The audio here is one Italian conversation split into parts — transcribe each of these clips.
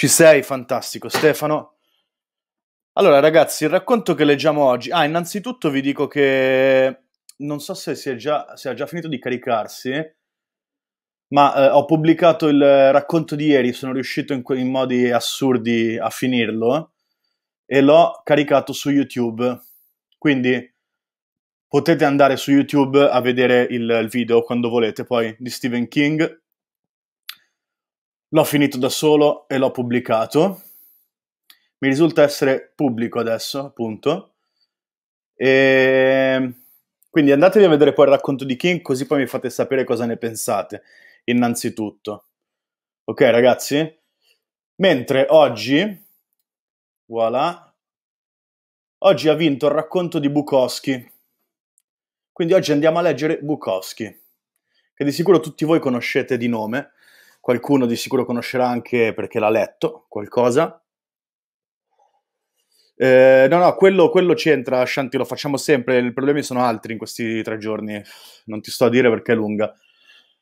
Ci sei, fantastico Stefano. Allora ragazzi, il racconto che leggiamo oggi... Ah, innanzitutto vi dico che non so se, si è già, se ha già finito di caricarsi, ma eh, ho pubblicato il racconto di ieri, sono riuscito in, in modi assurdi a finirlo e l'ho caricato su YouTube. Quindi potete andare su YouTube a vedere il, il video quando volete poi di Stephen King L'ho finito da solo e l'ho pubblicato. Mi risulta essere pubblico adesso, appunto. E ehm, quindi andatevi a vedere poi il racconto di King, così poi mi fate sapere cosa ne pensate, innanzitutto. Ok, ragazzi? Mentre oggi, voilà, oggi ha vinto il racconto di Bukowski. Quindi oggi andiamo a leggere Bukowski, che di sicuro tutti voi conoscete di nome, qualcuno di sicuro conoscerà anche perché l'ha letto qualcosa. Eh, no, no, quello, quello c'entra, Shanti, lo facciamo sempre, i problemi sono altri in questi tre giorni, non ti sto a dire perché è lunga.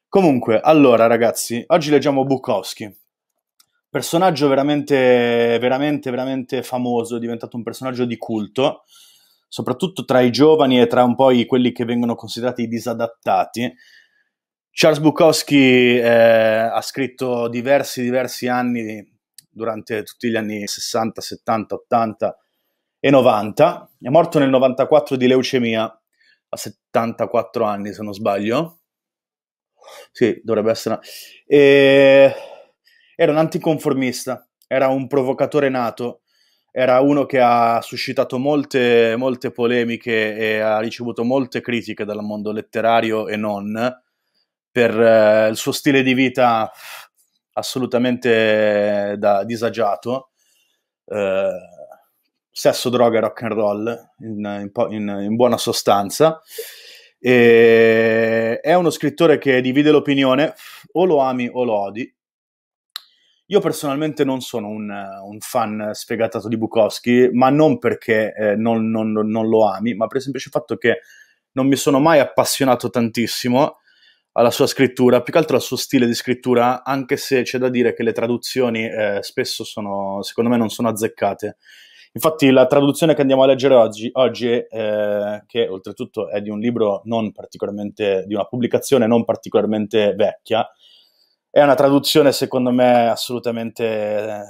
Comunque, allora ragazzi, oggi leggiamo Bukowski, personaggio veramente, veramente, veramente famoso, è diventato un personaggio di culto, soprattutto tra i giovani e tra un po' i, quelli che vengono considerati i disadattati, Charles Bukowski eh, ha scritto diversi, diversi anni durante tutti gli anni 60, 70, 80 e 90. È morto nel 94 di leucemia a 74 anni, se non sbaglio. Sì, dovrebbe essere. E... Era un anticonformista, era un provocatore nato, era uno che ha suscitato molte, molte polemiche e ha ricevuto molte critiche dal mondo letterario e non per eh, il suo stile di vita assolutamente eh, da, disagiato, eh, sesso, droga e rock and roll in, in, in buona sostanza. E è uno scrittore che divide l'opinione, o lo ami o lo odi. Io personalmente non sono un, un fan sfegatato di Bukowski, ma non perché eh, non, non, non, lo ami, ma per il semplice fatto che non mi sono mai appassionato tantissimo alla sua scrittura, più che altro al suo stile di scrittura, anche se c'è da dire che le traduzioni eh, spesso sono, secondo me, non sono azzeccate. Infatti la traduzione che andiamo a leggere oggi, oggi eh, che oltretutto è di un libro non particolarmente, di una pubblicazione non particolarmente vecchia, è una traduzione secondo me assolutamente, eh,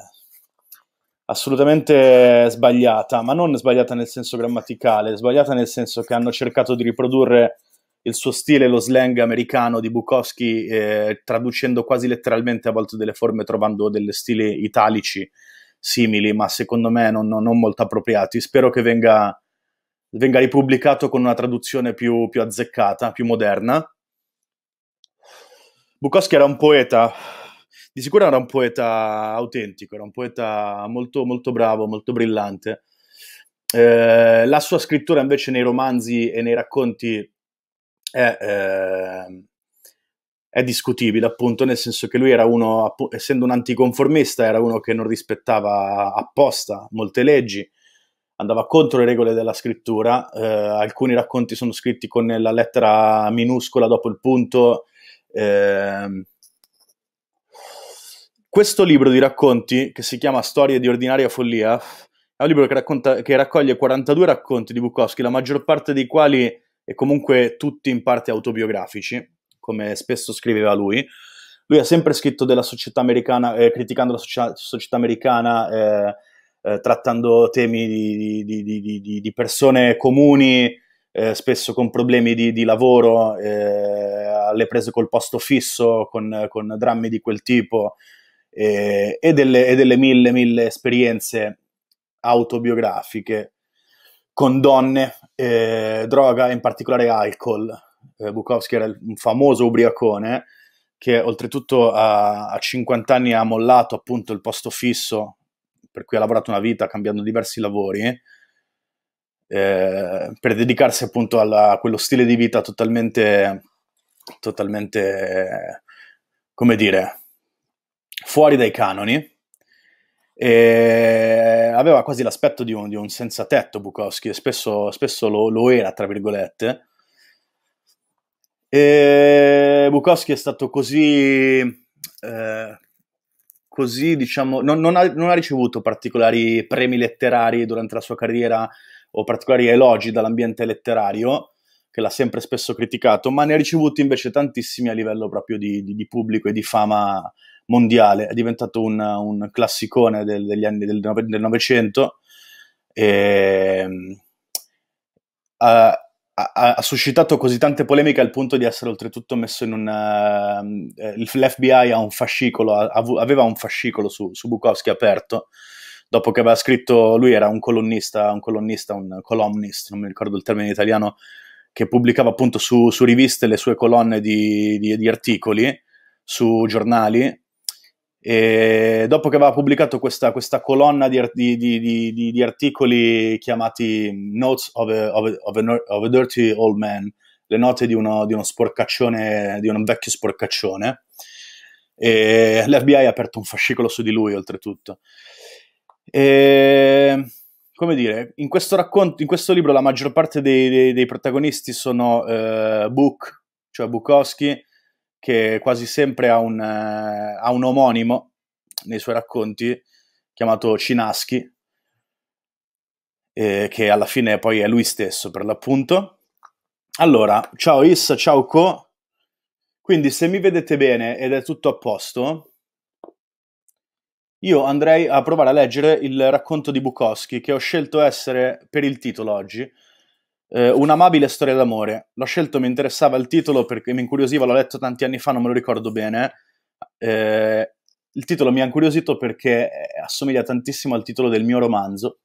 assolutamente sbagliata, ma non sbagliata nel senso grammaticale, sbagliata nel senso che hanno cercato di riprodurre il suo stile, lo slang americano di Bukowski, eh, traducendo quasi letteralmente a volte delle forme, trovando degli stili italici simili, ma secondo me non, non molto appropriati. Spero che venga, venga ripubblicato con una traduzione più, più azzeccata, più moderna. Bukowski era un poeta, di sicuro era un poeta autentico, era un poeta molto, molto bravo, molto brillante. Eh, la sua scrittura invece nei romanzi e nei racconti è, eh, è discutibile, appunto, nel senso che lui era uno, essendo un anticonformista, era uno che non rispettava apposta molte leggi, andava contro le regole della scrittura, eh, alcuni racconti sono scritti con la lettera minuscola dopo il punto. Eh, questo libro di racconti, che si chiama Storie di ordinaria follia, è un libro che, racconta, che raccoglie 42 racconti di Bukowski, la maggior parte dei quali e comunque tutti in parte autobiografici, come spesso scriveva lui. Lui ha sempre scritto della società americana, eh, criticando la socia- società americana, eh, eh, trattando temi di, di, di, di persone comuni, eh, spesso con problemi di, lavoro, eh, alle prese col posto fisso, con, con drammi di quel tipo, eh, e delle, e delle mille, mille esperienze autobiografiche con donne, eh, droga e in particolare alcol. Eh, Bukowski era un famoso ubriacone che oltretutto a, a 50 anni ha mollato appunto il posto fisso per cui ha lavorato una vita cambiando diversi lavori eh, per dedicarsi appunto alla, a quello stile di vita totalmente, totalmente come dire, fuori dai canoni e aveva quasi l'aspetto di un, di un senza tetto Bukowski, e spesso, spesso lo, lo, era, tra virgolette. E Bukowski è stato così, eh, così diciamo, non, non, ha, non ha ricevuto particolari premi letterari durante la sua carriera o particolari elogi dall'ambiente letterario, che l'ha sempre spesso criticato, ma ne ha ricevuti invece tantissimi a livello proprio di, di, di pubblico e di fama mondiale, è diventato un, un classicone del, degli anni del, del Novecento e ehm, ha, ha, suscitato così tante polemiche al punto di essere oltretutto messo in un. Ehm, eh, l'FBI ha un fascicolo, aveva un fascicolo su, su Bukowski aperto dopo che aveva scritto, lui era un colonnista, un colonnista, un columnist, non mi ricordo il termine in italiano, che pubblicava appunto su, su riviste le sue colonne di, di, di articoli, su giornali, e dopo che aveva pubblicato questa, questa colonna di, di, di, di, articoli chiamati Notes of a, of, a, of, a, of a, Dirty Old Man, le note di uno, di uno sporcaccione, di un vecchio sporcaccione, e l'FBI ha aperto un fascicolo su di lui oltretutto. E, come dire, in questo, racconto, in questo libro la maggior parte dei, dei, dei protagonisti sono eh, Book, cioè Bukowski, che quasi sempre ha un, eh, ha un omonimo nei suoi racconti chiamato Cinaschi, eh, che alla fine poi è lui stesso per l'appunto. Allora, ciao Issa, ciao Co. Quindi se mi vedete bene ed è tutto a posto, io andrei a provare a leggere il racconto di Bukowski che ho scelto essere per il titolo oggi, eh, Un'amabile storia d'amore. L'ho scelto, mi interessava il titolo perché mi incuriosiva, l'ho letto tanti anni fa, non me lo ricordo bene. Eh, il titolo mi ha incuriosito perché eh, assomiglia tantissimo al titolo del mio romanzo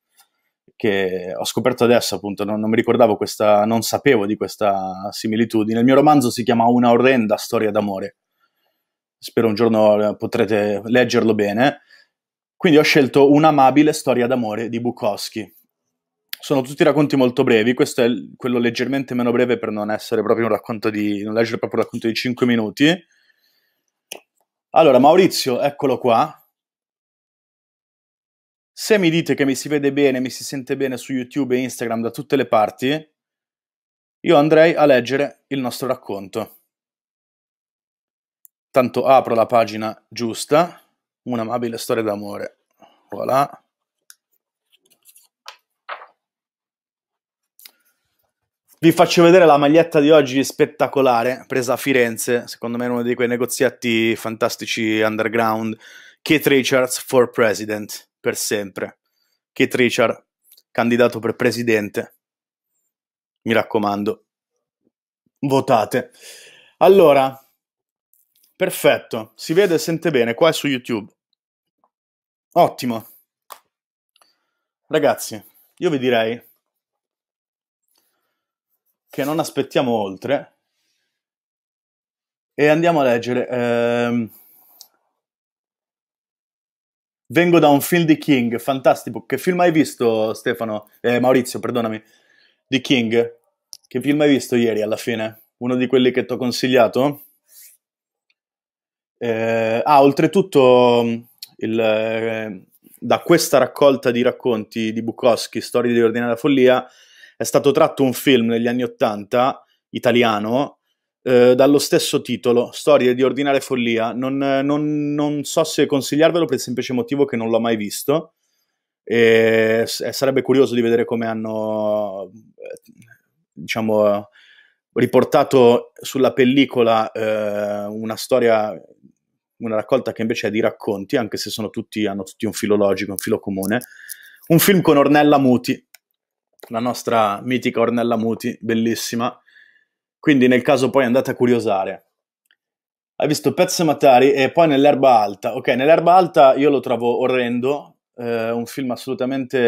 che ho scoperto adesso, appunto, non, non, mi ricordavo questa, non sapevo di questa similitudine. Il mio romanzo si chiama Una orrenda storia d'amore. Spero un giorno eh, potrete leggerlo bene. Quindi ho scelto Un'amabile storia d'amore di Bukowski. Sono tutti racconti molto brevi, questo è quello leggermente meno breve per non essere proprio un racconto di, non leggere proprio un racconto di 5 minuti. Allora, Maurizio, eccolo qua. Se mi dite che mi si vede bene, mi si sente bene su YouTube e Instagram da tutte le parti, io andrei a leggere il nostro racconto. Tanto apro la pagina giusta, un'amabile storia d'amore. Voilà. Vi faccio vedere la maglietta di oggi spettacolare, presa a Firenze, secondo me uno di quei negozietti fantastici underground. Keith Richards for President, per sempre. Keith Richards, candidato per presidente. Mi raccomando, votate. Allora, perfetto, si vede e sente bene, qua è su YouTube. Ottimo. Ragazzi, io vi direi che non aspettiamo oltre e andiamo a leggere. Eh, Vengo da un film di King, fantastico. Che film hai visto, Stefano? Eh, Maurizio, perdonami. Di King. Che film hai visto ieri alla fine? Uno di quelli che ti ho consigliato? Eh, ah, oltretutto, il, eh, da questa raccolta di racconti di Bukowski, Storie di Ordine della follia, è stato tratto un film negli anni Ottanta, italiano, eh, dallo stesso titolo, Storie di ordinare follia. Non, non, non, so se consigliarvelo per il semplice motivo che non l'ho mai visto. E sarebbe curioso di vedere come hanno eh, diciamo, riportato sulla pellicola eh, una storia, una raccolta che invece è di racconti, anche se tutti, hanno tutti un filo logico, un filo comune. Un film con Ornella Muti, la nostra mitica Ornella Muti, bellissima. Quindi nel caso poi andate a curiosare. Hai visto Pezze Matari e poi nell'erba alta. Ok, nell'erba alta io lo trovo orrendo, eh, un film assolutamente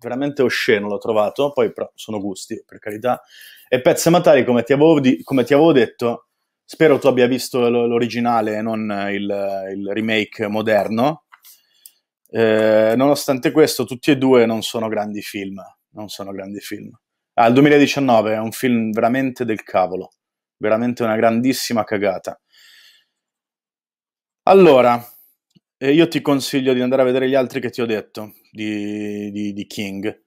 veramente osceno l'ho trovato, poi però sono gusti, per carità. E Pezze Matari, come ti avevo, di- come ti avevo detto, spero tu abbia visto l- l'originale e non il, il remake moderno eh, nonostante questo, tutti e due non sono grandi film. Non sono grandi film. Ah, il 2019 è un film veramente del cavolo. Veramente una grandissima cagata. Allora, eh, io ti consiglio di andare a vedere gli altri che ti ho detto di, di, di King.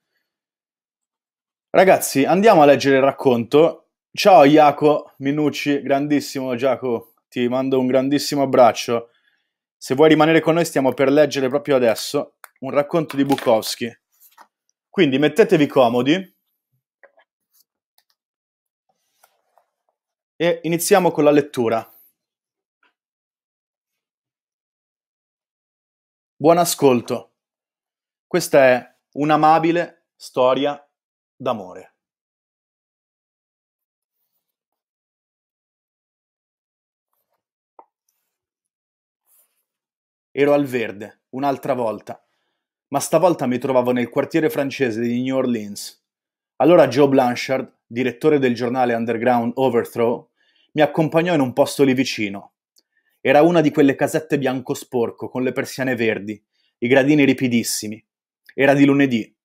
Ragazzi, andiamo a leggere il racconto. Ciao Iaco Minucci, grandissimo Giacomo, ti mando un grandissimo abbraccio. Se vuoi rimanere con noi stiamo per leggere proprio adesso un racconto di Bukowski. Quindi mettetevi comodi e iniziamo con la lettura. Buon ascolto. Questa è un'amabile storia d'amore. Ero al verde, un'altra volta, ma stavolta mi trovavo nel quartiere francese di New Orleans. Allora Joe Blanchard, direttore del giornale underground Overthrow, mi accompagnò in un posto lì vicino. Era una di quelle casette bianco sporco con le persiane verdi, i gradini ripidissimi. Era di lunedì.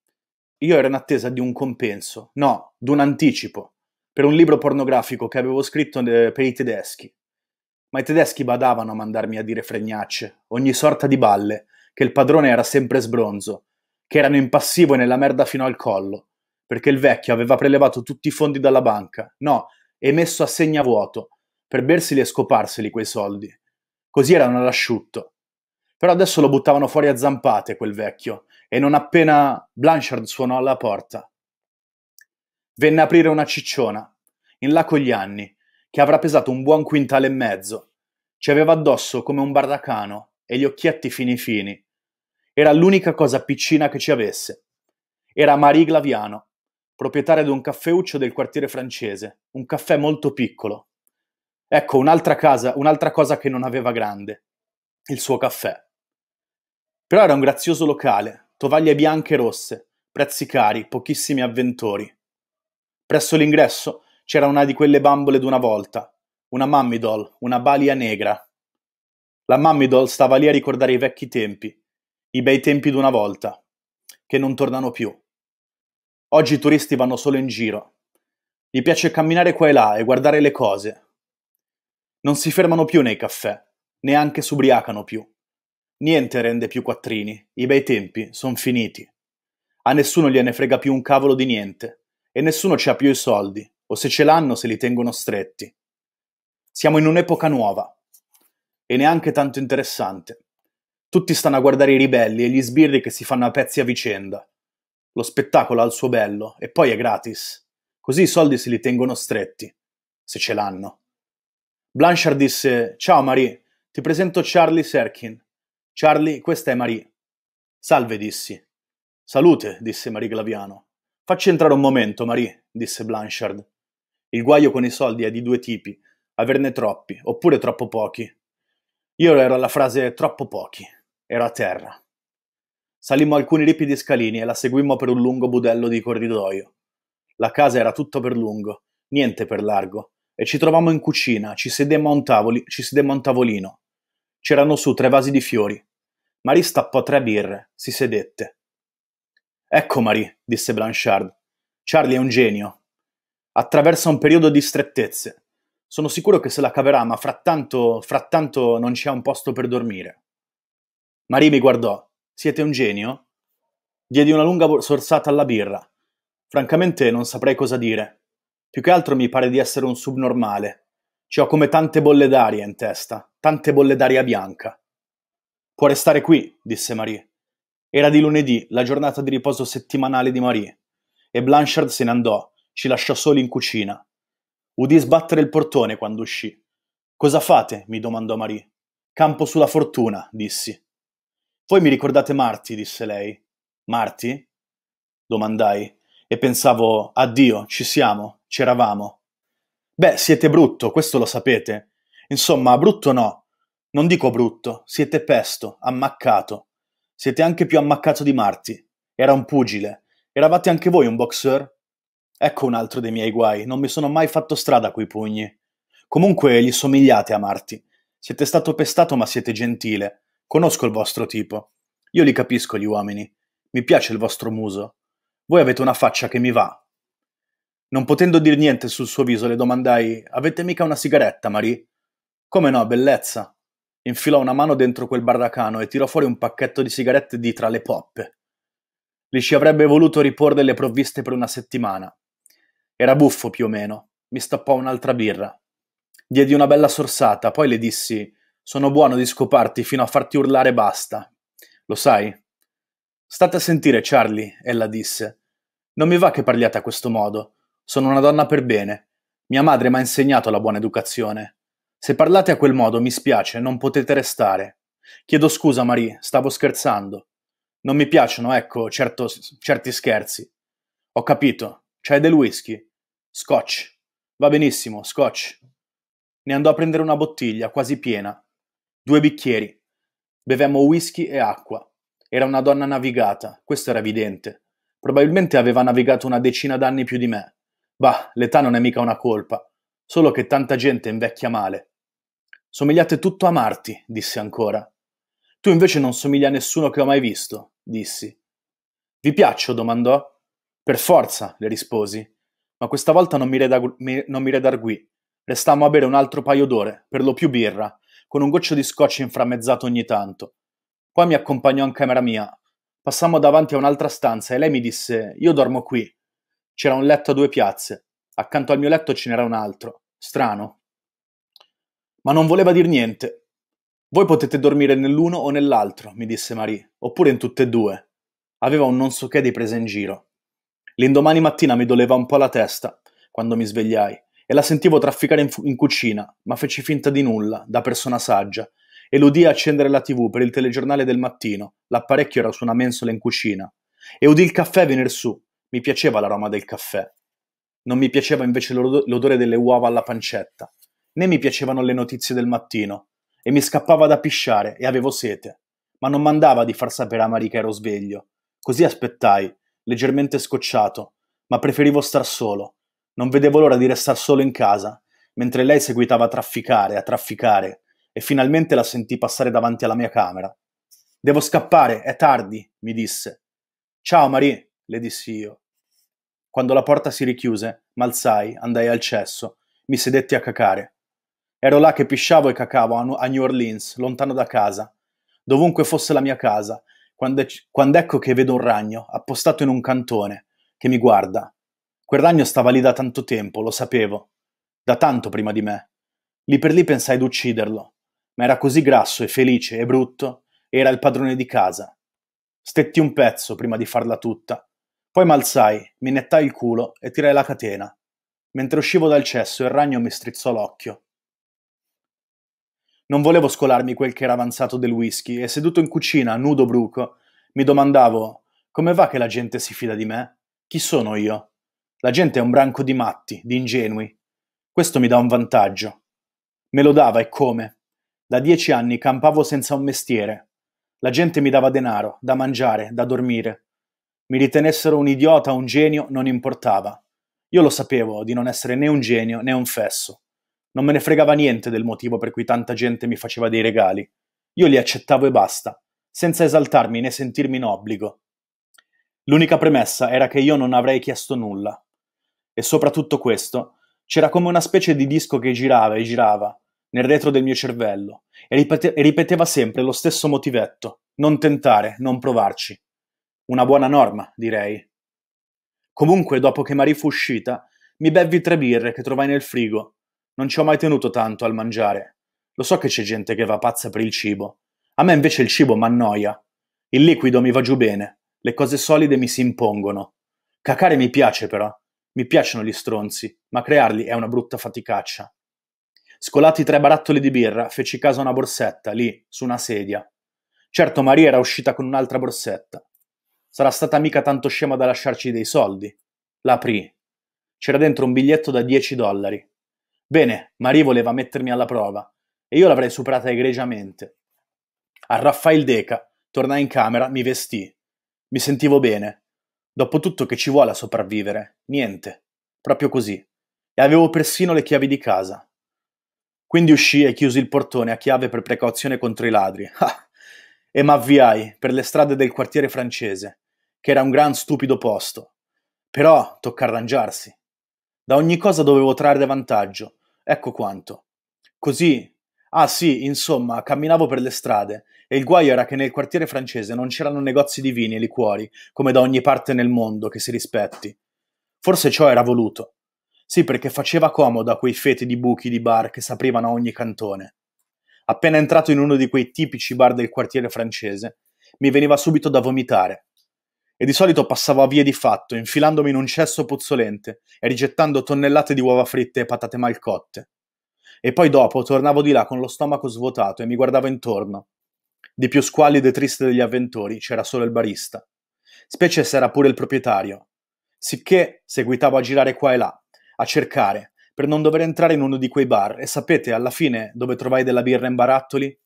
Io ero in attesa di un compenso, no, d'un anticipo, per un libro pornografico che avevo scritto eh, per i tedeschi. Ma i tedeschi badavano a mandarmi a dire fregnacce, ogni sorta di balle, che il padrone era sempre sbronzo, che erano in passivo e nella merda fino al collo, perché il vecchio aveva prelevato tutti i fondi dalla banca, no, e messo a segna vuoto, per berseli e scoparseli quei soldi. Così erano all'asciutto. Però adesso lo buttavano fuori a zampate quel vecchio, e non appena Blanchard suonò alla porta. Venne a aprire una cicciona, in là con gli anni, che avrà pesato un buon quintale e mezzo. Ci aveva addosso come un bardacano e gli occhietti fini fini. Era l'unica cosa piccina che ci avesse. Era Marie Glaviano, proprietaria di un caffeuccio del quartiere francese, un caffè molto piccolo. Ecco un'altra, casa, un'altra cosa che non aveva grande, il suo caffè. Però era un grazioso locale, tovaglie bianche e rosse, prezzi cari, pochissimi avventori. Presso l'ingresso c'era una di quelle bambole d'una volta, una mummy doll, una balia negra. La mummy doll stava lì a ricordare i vecchi tempi, i bei tempi d'una volta, che non tornano più. Oggi i turisti vanno solo in giro. Gli piace camminare qua e là e guardare le cose. Non si fermano più nei caffè, neanche s'ubriacano più. Niente rende più quattrini, i bei tempi sono finiti. A nessuno gliene frega più un cavolo di niente, e nessuno ci ha più i soldi, o se ce l'hanno se li tengono stretti. Siamo in un'epoca nuova e neanche tanto interessante. Tutti stanno a guardare i ribelli e gli sbirri che si fanno a pezzi a vicenda. Lo spettacolo ha il suo bello e poi è gratis. Così i soldi se li tengono stretti, se ce l'hanno. Blanchard disse: Ciao Marie, ti presento Charlie Serkin. Charlie, questa è Marie. Salve, dissi. Salute, disse Marie Glaviano. Facci entrare un momento, Marie, disse Blanchard. Il guaio con i soldi è di due tipi, averne troppi oppure troppo pochi. Io ero alla frase troppo pochi, ero a terra. Salimmo alcuni ripidi scalini e la seguimmo per un lungo budello di corridoio. La casa era tutto per lungo, niente per largo, e ci trovammo in cucina, ci sedemmo a un, tavoli, ci sedemmo a un tavolino. C'erano su tre vasi di fiori. Marie stappò tre birre, si sedette. Ecco Marie, disse Blanchard. Charlie è un genio, attraversa un periodo di strettezze. Sono sicuro che se la caverà, ma frattanto, frattanto non c'è un posto per dormire. Marie mi guardò. Siete un genio? Diedi una lunga sorsata alla birra. Francamente non saprei cosa dire. Più che altro mi pare di essere un subnormale. Ci ho come tante bolle d'aria in testa, tante bolle d'aria bianca. Può restare qui, disse Marie. Era di lunedì, la giornata di riposo settimanale di Marie, e Blanchard se ne andò, ci lasciò soli in cucina. Udì sbattere il portone quando uscì. Cosa fate? mi domandò Marie. Campo sulla fortuna, dissi. Voi mi ricordate Marti, disse lei. Marti? domandai, e pensavo, addio, ci siamo, c'eravamo. Beh, siete brutto, questo lo sapete. Insomma, brutto no. Non dico brutto, siete pesto, ammaccato. Siete anche più ammaccato di Marti. Era un pugile. Eravate anche voi un boxer? Ecco un altro dei miei guai, non mi sono mai fatto strada coi pugni. Comunque gli somigliate a Marti. Siete stato pestato ma siete gentile. Conosco il vostro tipo. Io li capisco gli uomini. Mi piace il vostro muso. Voi avete una faccia che mi va. Non potendo dir niente sul suo viso, le domandai: Avete mica una sigaretta, Marie? Come no, bellezza. Infilò una mano dentro quel barracano e tirò fuori un pacchetto di sigarette di tra le poppe. Li ci avrebbe voluto riporre le provviste per una settimana, era buffo più o meno. Mi stappò un'altra birra. Diedi una bella sorsata, poi le dissi: Sono buono di scoparti fino a farti urlare basta. Lo sai? State a sentire, Charlie, ella disse. Non mi va che parliate a questo modo. Sono una donna per bene. Mia madre mi ha insegnato la buona educazione. Se parlate a quel modo, mi spiace, non potete restare. Chiedo scusa, Marie, stavo scherzando. Non mi piacciono, ecco, certo, certi scherzi. Ho capito. C'è del whisky? Scotch. Va benissimo, scotch. Ne andò a prendere una bottiglia, quasi piena. Due bicchieri. Bevemmo whisky e acqua. Era una donna navigata, questo era evidente. Probabilmente aveva navigato una decina d'anni più di me. Bah, l'età non è mica una colpa, solo che tanta gente invecchia male. Somigliate tutto a Marti, disse ancora. Tu invece non somigli a nessuno che ho mai visto, dissi. Vi piaccio? domandò. Per forza, le risposi. Ma questa volta non mi, redag- mi, non mi redarguì. Restammo a bere un altro paio d'ore, per lo più birra, con un goccio di scotch inframmezzato ogni tanto. Poi mi accompagnò in camera mia. Passammo davanti a un'altra stanza e lei mi disse: Io dormo qui. C'era un letto a due piazze. Accanto al mio letto ce n'era un altro. Strano. Ma non voleva dir niente. Voi potete dormire nell'uno o nell'altro, mi disse Marie, oppure in tutte e due. Aveva un non so che di presa in giro. L'indomani mattina mi doleva un po' la testa quando mi svegliai e la sentivo trafficare in, in cucina, ma feci finta di nulla, da persona saggia, e l'udii accendere la tv per il telegiornale del mattino, l'apparecchio era su una mensola in cucina, e udii il caffè venir su, mi piaceva l'aroma del caffè. Non mi piaceva invece l'odore delle uova alla pancetta, né mi piacevano le notizie del mattino, e mi scappava da pisciare e avevo sete, ma non mandava di far sapere a Marie che ero sveglio. Così aspettai leggermente scocciato, ma preferivo star solo. Non vedevo l'ora di restare solo in casa, mentre lei seguitava a trafficare, a trafficare, e finalmente la sentì passare davanti alla mia camera. Devo scappare, è tardi, mi disse. Ciao Marie, le dissi io. Quando la porta si richiuse, m'alzai, andai al cesso, mi sedetti a cacare. Ero là che pisciavo e cacavo a New Orleans, lontano da casa. Dovunque fosse la mia casa, quando, quando ecco che vedo un ragno appostato in un cantone che mi guarda. Quel ragno stava lì da tanto tempo, lo sapevo, da tanto prima di me. Lì per lì pensai d'ucciderlo, ma era così grasso e felice e brutto, era il padrone di casa. Stetti un pezzo prima di farla tutta, poi m'alzai, mi nettai il culo e tirai la catena. Mentre uscivo dal cesso il ragno mi strizzò l'occhio. Non volevo scolarmi quel che era avanzato del whisky e seduto in cucina, nudo bruco, mi domandavo come va che la gente si fida di me? Chi sono io? La gente è un branco di matti, di ingenui. Questo mi dà un vantaggio. Me lo dava e come? Da dieci anni campavo senza un mestiere. La gente mi dava denaro, da mangiare, da dormire. Mi ritenessero un idiota, o un genio, non importava. Io lo sapevo di non essere né un genio né un fesso. Non me ne fregava niente del motivo per cui tanta gente mi faceva dei regali. Io li accettavo e basta, senza esaltarmi né sentirmi in obbligo. L'unica premessa era che io non avrei chiesto nulla. E soprattutto questo, c'era come una specie di disco che girava e girava nel retro del mio cervello e, ripete- e ripeteva sempre lo stesso motivetto, non tentare, non provarci. Una buona norma, direi. Comunque, dopo che Marie fu uscita, mi bevvi tre birre che trovai nel frigo non ci ho mai tenuto tanto al mangiare. Lo so che c'è gente che va pazza per il cibo. A me invece il cibo m'annoia. Il liquido mi va giù bene. Le cose solide mi si impongono. Cacare mi piace però. Mi piacciono gli stronzi, ma crearli è una brutta faticaccia. Scolati tre barattoli di birra, feci caso a una borsetta, lì, su una sedia. Certo, Maria era uscita con un'altra borsetta. Sarà stata mica tanto scema da lasciarci dei soldi. L'aprì. C'era dentro un biglietto da 10 dollari. Bene, Marie voleva mettermi alla prova e io l'avrei superata egregiamente. A Raffaele Deca, tornai in camera, mi vestì. Mi sentivo bene. Dopotutto che ci vuole a sopravvivere? Niente. Proprio così. E avevo persino le chiavi di casa. Quindi uscii e chiusi il portone a chiave per precauzione contro i ladri. Ah! e m'avviai per le strade del quartiere francese, che era un gran stupido posto. Però tocca arrangiarsi. Da ogni cosa dovevo trarre vantaggio Ecco quanto. Così. Ah sì, insomma, camminavo per le strade e il guaio era che nel quartiere francese non c'erano negozi di vini e liquori, come da ogni parte nel mondo che si rispetti. Forse ciò era voluto. Sì, perché faceva comodo a quei feti di buchi di bar che s'aprivano a ogni cantone. Appena entrato in uno di quei tipici bar del quartiere francese, mi veniva subito da vomitare e di solito passavo a vie di fatto, infilandomi in un cesso puzzolente e rigettando tonnellate di uova fritte e patate mal cotte. E poi dopo tornavo di là con lo stomaco svuotato e mi guardavo intorno. Di più squallido e triste degli avventori c'era solo il barista. Specie se era pure il proprietario. Sicché seguitavo a girare qua e là, a cercare, per non dover entrare in uno di quei bar, e sapete alla fine dove trovai della birra in barattoli?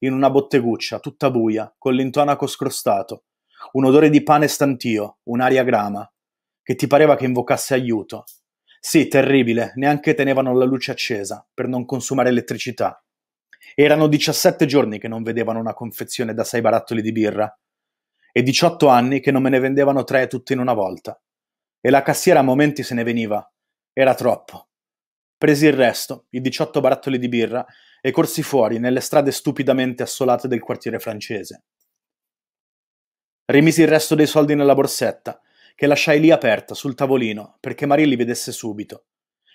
In una botteguccia, tutta buia, con l'intonaco scrostato, un odore di pane stantio, un'aria grama, che ti pareva che invocasse aiuto. Sì, terribile, neanche tenevano la luce accesa, per non consumare elettricità. Erano 17 giorni che non vedevano una confezione da sei barattoli di birra, e 18 anni che non me ne vendevano tre tutte in una volta. E la cassiera a momenti se ne veniva. Era troppo. Presi il resto, i 18 barattoli di birra, e corsi fuori nelle strade stupidamente assolate del quartiere francese. Rimisi il resto dei soldi nella borsetta, che lasciai lì aperta, sul tavolino, perché Maria li vedesse subito.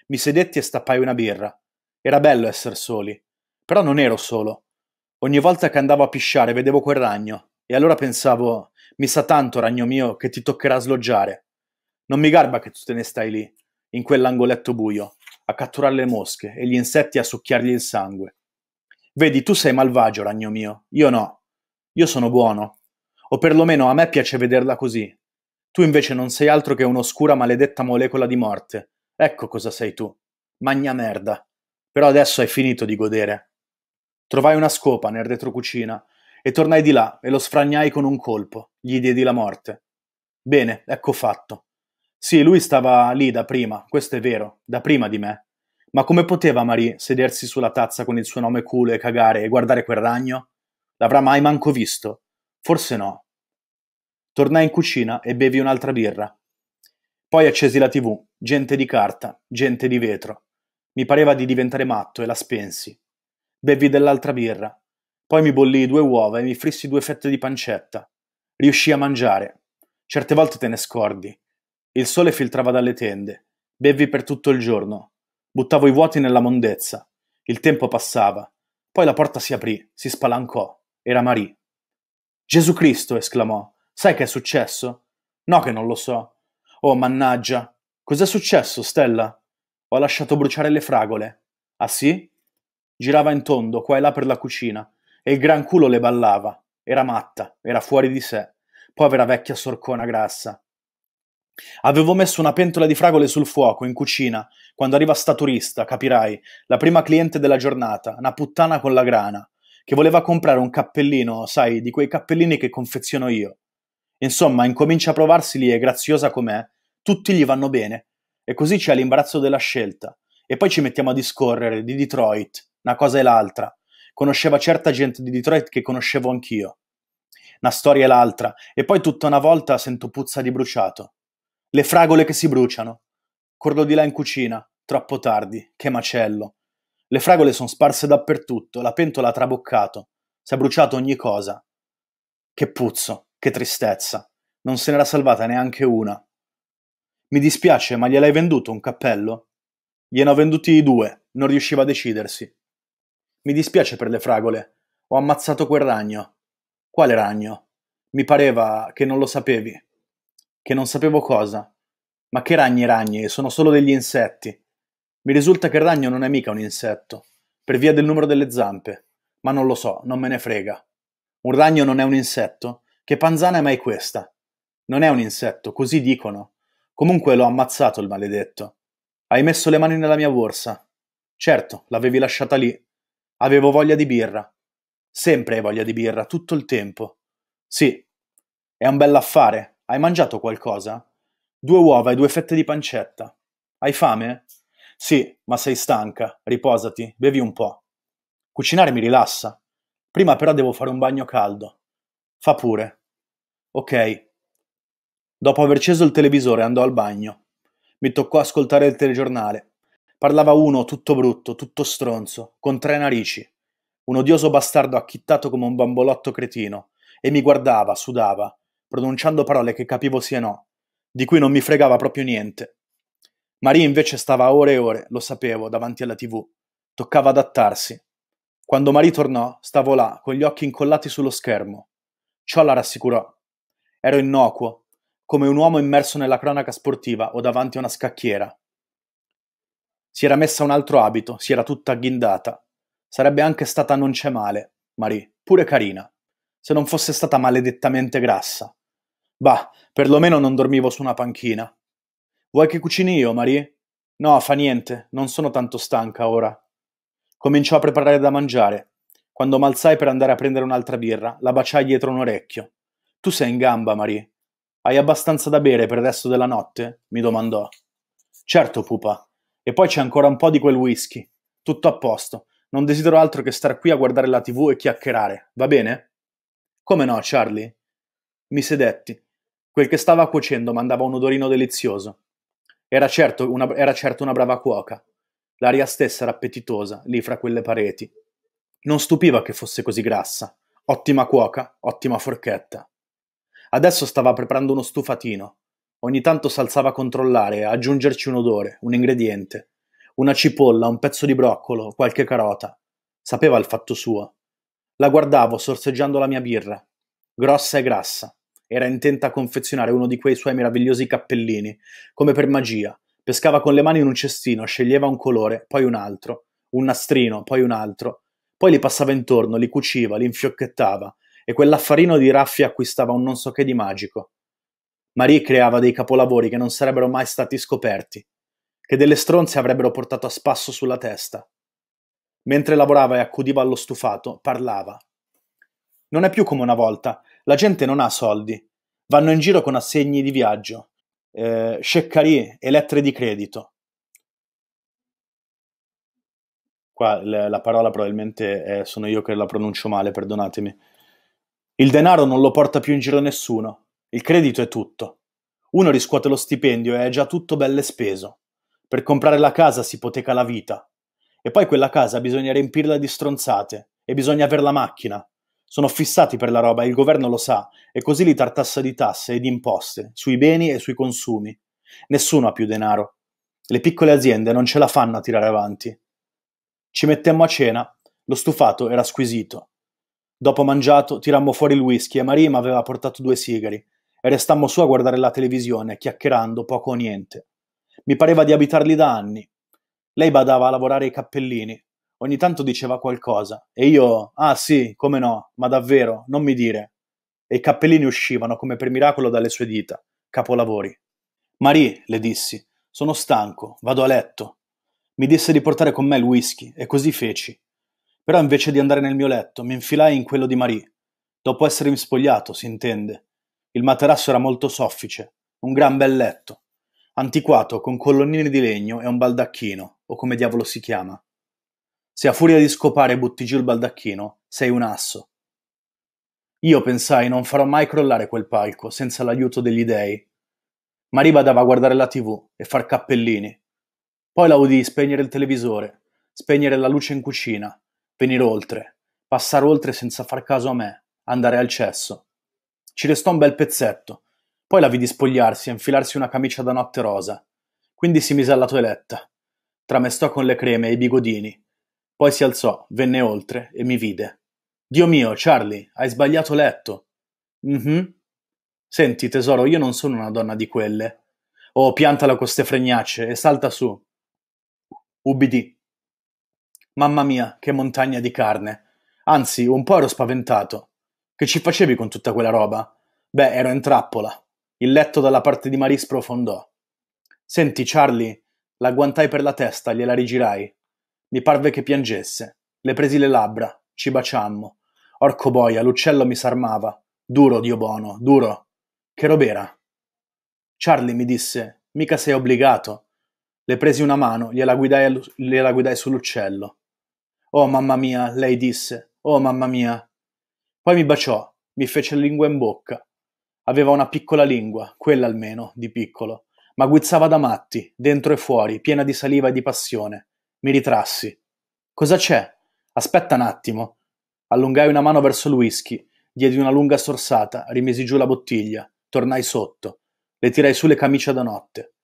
Mi sedetti e stappai una birra. Era bello essere soli. Però non ero solo. Ogni volta che andavo a pisciare vedevo quel ragno, e allora pensavo, mi sa tanto, ragno mio, che ti toccherà sloggiare. Non mi garba che tu te ne stai lì, in quell'angoletto buio, a catturare le mosche e gli insetti a succhiargli il sangue. Vedi, tu sei malvagio, ragno mio, io no. Io sono buono, o perlomeno a me piace vederla così. Tu invece non sei altro che un'oscura maledetta molecola di morte. Ecco cosa sei tu. Magna merda. Però adesso hai finito di godere. Trovai una scopa nel retrocucina e tornai di là e lo sfragnai con un colpo. Gli diedi la morte. Bene, ecco fatto. Sì, lui stava lì da prima, questo è vero, da prima di me. Ma come poteva Marie sedersi sulla tazza con il suo nome culo e cagare e guardare quel ragno? L'avrà mai manco visto Forse no. Tornai in cucina e bevi un'altra birra. Poi accesi la tv, gente di carta, gente di vetro. Mi pareva di diventare matto e la spensi. Bevi dell'altra birra. Poi mi bollii due uova e mi frissi due fette di pancetta. Riuscii a mangiare. Certe volte te ne scordi. Il sole filtrava dalle tende. Bevi per tutto il giorno. Buttavo i vuoti nella mondezza. Il tempo passava. Poi la porta si aprì, si spalancò. Era Marie. Gesù Cristo, esclamò, sai che è successo? No che non lo so. Oh, mannaggia. Cos'è successo, Stella? Ho lasciato bruciare le fragole. Ah sì? Girava in tondo qua e là per la cucina e il gran culo le ballava. Era matta, era fuori di sé. Povera vecchia sorcona grassa. Avevo messo una pentola di fragole sul fuoco in cucina quando arriva sta turista, capirai, la prima cliente della giornata, una puttana con la grana che voleva comprare un cappellino, sai, di quei cappellini che confeziono io. Insomma, incomincia a provarsi lì e graziosa com'è, tutti gli vanno bene. E così c'è l'imbarazzo della scelta. E poi ci mettiamo a discorrere di Detroit, una cosa e l'altra. Conosceva certa gente di Detroit che conoscevo anch'io. Una storia e l'altra. E poi tutta una volta sento puzza di bruciato. Le fragole che si bruciano. Corro di là in cucina, troppo tardi, che macello. Le fragole sono sparse dappertutto, la pentola ha traboccato, si è bruciato ogni cosa. Che puzzo, che tristezza. Non se n'era salvata neanche una. Mi dispiace, ma gliel'hai venduto un cappello? Gliene ho venduti due, non riusciva a decidersi. Mi dispiace per le fragole. Ho ammazzato quel ragno. Quale ragno? Mi pareva che non lo sapevi. Che non sapevo cosa. Ma che ragni ragni, sono solo degli insetti. Mi risulta che il ragno non è mica un insetto, per via del numero delle zampe, ma non lo so, non me ne frega. Un ragno non è un insetto? Che panzana è mai questa? Non è un insetto, così dicono. Comunque l'ho ammazzato il maledetto. Hai messo le mani nella mia borsa. Certo, l'avevi lasciata lì. Avevo voglia di birra. Sempre hai voglia di birra, tutto il tempo. Sì, è un bell'affare. Hai mangiato qualcosa? Due uova e due fette di pancetta. Hai fame? Sì, ma sei stanca, riposati, bevi un po'. Cucinare mi rilassa. Prima però devo fare un bagno caldo. Fa pure. Ok. Dopo aver acceso il televisore andò al bagno. Mi toccò ascoltare il telegiornale. Parlava uno tutto brutto, tutto stronzo, con tre narici. Un odioso bastardo acchittato come un bambolotto cretino. E mi guardava, sudava, pronunciando parole che capivo sì e no, di cui non mi fregava proprio niente. Maria invece stava ore e ore, lo sapevo, davanti alla tv. Toccava adattarsi. Quando Marie tornò, stavo là, con gli occhi incollati sullo schermo. Ciò la rassicurò. Ero innocuo, come un uomo immerso nella cronaca sportiva o davanti a una scacchiera. Si era messa un altro abito, si era tutta agghindata. Sarebbe anche stata non c'è male, Marie, pure carina, se non fosse stata maledettamente grassa. Bah, perlomeno non dormivo su una panchina. Vuoi che cucini io, Marie? No, fa niente, non sono tanto stanca ora. Cominciò a preparare da mangiare. Quando m'alzai per andare a prendere un'altra birra, la baciai dietro un orecchio. Tu sei in gamba, Marie. Hai abbastanza da bere per il resto della notte? mi domandò. Certo, pupa. E poi c'è ancora un po' di quel whisky. Tutto a posto. Non desidero altro che star qui a guardare la tv e chiacchierare, va bene? Come no, Charlie? Mi sedetti. Quel che stava cuocendo mandava un odorino delizioso. Era certo, una, era certo una brava cuoca. L'aria stessa era appetitosa, lì fra quelle pareti. Non stupiva che fosse così grassa. Ottima cuoca, ottima forchetta. Adesso stava preparando uno stufatino. Ogni tanto s'alzava a controllare, a aggiungerci un odore, un ingrediente. Una cipolla, un pezzo di broccolo, qualche carota. Sapeva il fatto suo. La guardavo sorseggiando la mia birra, grossa e grassa, era intenta a confezionare uno di quei suoi meravigliosi cappellini, come per magia. Pescava con le mani in un cestino, sceglieva un colore, poi un altro, un nastrino, poi un altro. Poi li passava intorno, li cuciva, li infiocchettava, e quell'affarino di raffia acquistava un non so che di magico. Marie creava dei capolavori che non sarebbero mai stati scoperti, che delle stronze avrebbero portato a spasso sulla testa. Mentre lavorava e accudiva allo stufato, parlava. Non è più come una volta, la gente non ha soldi, vanno in giro con assegni di viaggio, eh, sceccari e lettere di credito. Qua la parola probabilmente è, sono io che la pronuncio male, perdonatemi. Il denaro non lo porta più in giro nessuno, il credito è tutto. Uno riscuote lo stipendio e è già tutto belle speso. Per comprare la casa si ipoteca la vita. E poi quella casa bisogna riempirla di stronzate e bisogna aver la macchina. Sono fissati per la roba e il governo lo sa, e così li tartassa di tasse e di imposte, sui beni e sui consumi. Nessuno ha più denaro. Le piccole aziende non ce la fanno a tirare avanti. Ci mettemmo a cena, lo stufato era squisito. Dopo mangiato, tirammo fuori il whisky e Maria mi aveva portato due sigari, e restammo su a guardare la televisione, chiacchierando poco o niente. Mi pareva di abitarli da anni. Lei badava a lavorare i cappellini, ogni tanto diceva qualcosa e io, ah sì, come no, ma davvero, non mi dire. E i cappellini uscivano come per miracolo dalle sue dita, capolavori. Marie, le dissi, sono stanco, vado a letto. Mi disse di portare con me il whisky e così feci. Però invece di andare nel mio letto mi infilai in quello di Marie. Dopo essermi spogliato, si intende. Il materasso era molto soffice, un gran bel letto, antiquato con colonnine di legno e un baldacchino, o come diavolo si chiama. Se a furia di scopare butti giù il baldacchino, sei un asso. Io pensai non farò mai crollare quel palco senza l'aiuto degli dei. Ma ribadava a guardare la tv e far cappellini. Poi la udii spegnere il televisore, spegnere la luce in cucina, venire oltre, passare oltre senza far caso a me, andare al cesso. Ci restò un bel pezzetto, poi la vidi spogliarsi e infilarsi una camicia da notte rosa. Quindi si mise alla toeletta. Tramestò con le creme e i bigodini poi si alzò, venne oltre e mi vide. Dio mio, Charlie, hai sbagliato letto. Mhm. Senti, tesoro, io non sono una donna di quelle. Oh, piantala con ste fregnacce e salta su. Ubbidì. Mamma mia, che montagna di carne. Anzi, un po' ero spaventato. Che ci facevi con tutta quella roba? Beh, ero in trappola. Il letto dalla parte di Marie sprofondò. Senti, Charlie, l'agguantai per la testa, gliela rigirai. Mi parve che piangesse. Le presi le labbra. Ci baciammo. Orco boia, l'uccello mi s'armava. Duro, Dio bono, duro. Che robera. Charlie mi disse, mica sei obbligato. Le presi una mano, gliela guidai, gliela guidai sull'uccello. Oh mamma mia, lei disse, oh mamma mia. Poi mi baciò, mi fece la lingua in bocca. Aveva una piccola lingua, quella almeno, di piccolo, ma guizzava da matti, dentro e fuori, piena di saliva e di passione. Mi ritrassi. Cosa c'è? Aspetta un attimo. Allungai una mano verso il whisky, diedi una lunga sorsata, rimisi giù la bottiglia, tornai sotto, le tirai su le camicie da notte.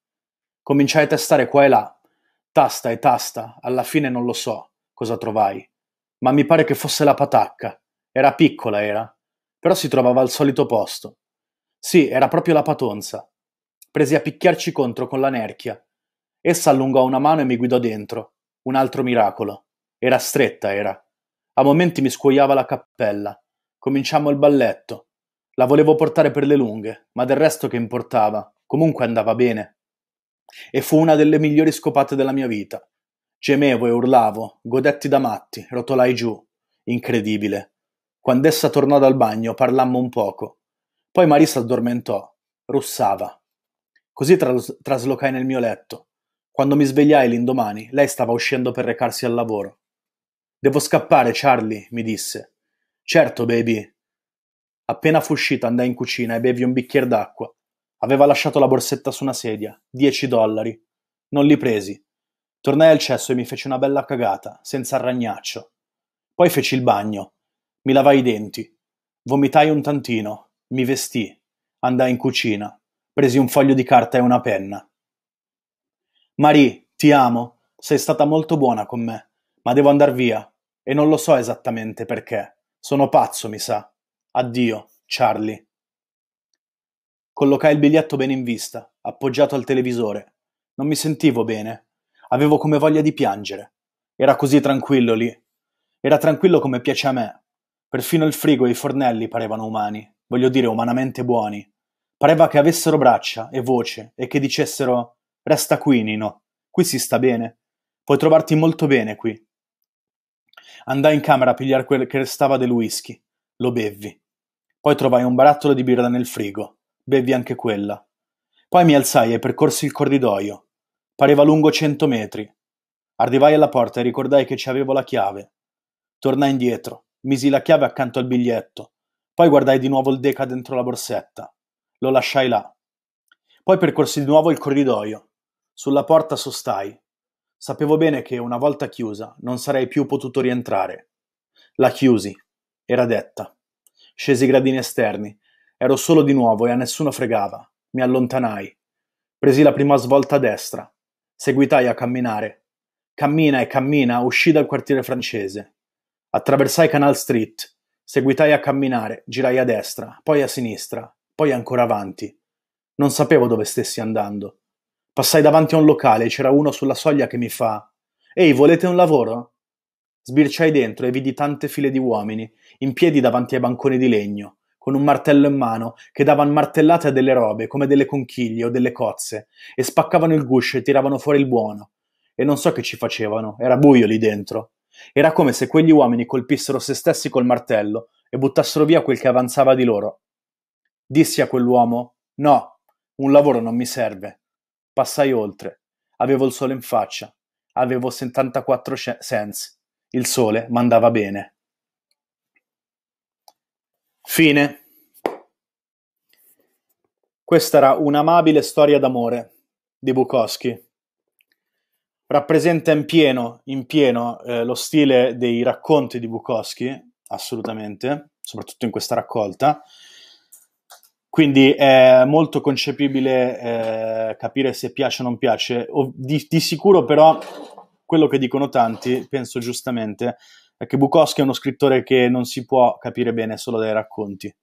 Cominciai a testare qua e là, tasta e tasta, alla fine non lo so cosa trovai, ma mi pare che fosse la patacca. Era piccola, era, però si trovava al solito posto. Sì, era proprio la patonza. Presi a picchiarci contro con la nerchia. Essa allungò una mano e mi guidò dentro. Un altro miracolo. Era stretta, era. A momenti mi scuoiava la cappella. Cominciammo il balletto. La volevo portare per le lunghe, ma del resto che importava, comunque andava bene. E fu una delle migliori scopate della mia vita. Gemevo e urlavo, godetti da matti, rotolai giù. Incredibile. Quando essa tornò dal bagno parlammo un poco. Poi Marisa addormentò, russava. Così tras- traslocai nel mio letto. Quando mi svegliai l'indomani, lei stava uscendo per recarsi al lavoro. Devo scappare, Charlie, mi disse. Certo, baby. Appena fu uscita andai in cucina e bevi un bicchiere d'acqua. Aveva lasciato la borsetta su una sedia, dieci dollari. Non li presi. Tornai al cesso e mi feci una bella cagata, senza ragnaccio. Poi feci il bagno. Mi lavai i denti. Vomitai un tantino. Mi vestì. Andai in cucina. Presi un foglio di carta e una penna. Marie, ti amo, sei stata molto buona con me, ma devo andar via e non lo so esattamente perché. Sono pazzo, mi sa. Addio, Charlie. Collocai il biglietto bene in vista, appoggiato al televisore. Non mi sentivo bene. Avevo come voglia di piangere. Era così tranquillo lì. Era tranquillo come piace a me. Perfino il frigo e i fornelli parevano umani, voglio dire umanamente buoni. Pareva che avessero braccia e voce e che dicessero Resta qui, Nino. Qui si sta bene. Puoi trovarti molto bene qui. Andai in camera a pigliare quel che restava del whisky. Lo bevvi. Poi trovai un barattolo di birra nel frigo. Bevvi anche quella. Poi mi alzai e percorsi il corridoio. Pareva lungo cento metri. Arrivai alla porta e ricordai che ci avevo la chiave. Tornai indietro, misi la chiave accanto al biglietto. Poi guardai di nuovo il deca dentro la borsetta. Lo lasciai là. Poi percorsi di nuovo il corridoio. Sulla porta sostai. Sapevo bene che una volta chiusa non sarei più potuto rientrare. La chiusi. Era detta. Scesi i gradini esterni. Ero solo di nuovo e a nessuno fregava. Mi allontanai. Presi la prima svolta a destra. Seguitai a camminare. Cammina e cammina, uscì dal quartiere francese. Attraversai Canal Street. Seguitai a camminare, girai a destra, poi a sinistra, poi ancora avanti. Non sapevo dove stessi andando. Passai davanti a un locale e c'era uno sulla soglia che mi fa «Ehi, volete un lavoro?» Sbirciai dentro e vidi tante file di uomini, in piedi davanti ai banconi di legno, con un martello in mano, che davano martellate a delle robe, come delle conchiglie o delle cozze, e spaccavano il guscio e tiravano fuori il buono. E non so che ci facevano, era buio lì dentro. Era come se quegli uomini colpissero se stessi col martello e buttassero via quel che avanzava di loro. Dissi a quell'uomo: No, un lavoro non mi serve. Passai oltre. Avevo il sole in faccia. Avevo 74 sensi. Il sole mandava bene. Fine. Questa era un'amabile storia d'amore di Bukowski. Rappresenta in pieno, in pieno eh, lo stile dei racconti di Bukowski, assolutamente, soprattutto in questa raccolta, quindi è molto concepibile eh, capire se piace o non piace. O, di, di, sicuro, però, quello che dicono tanti, penso giustamente, è che Bukowski è uno scrittore che non si può capire bene solo dai racconti.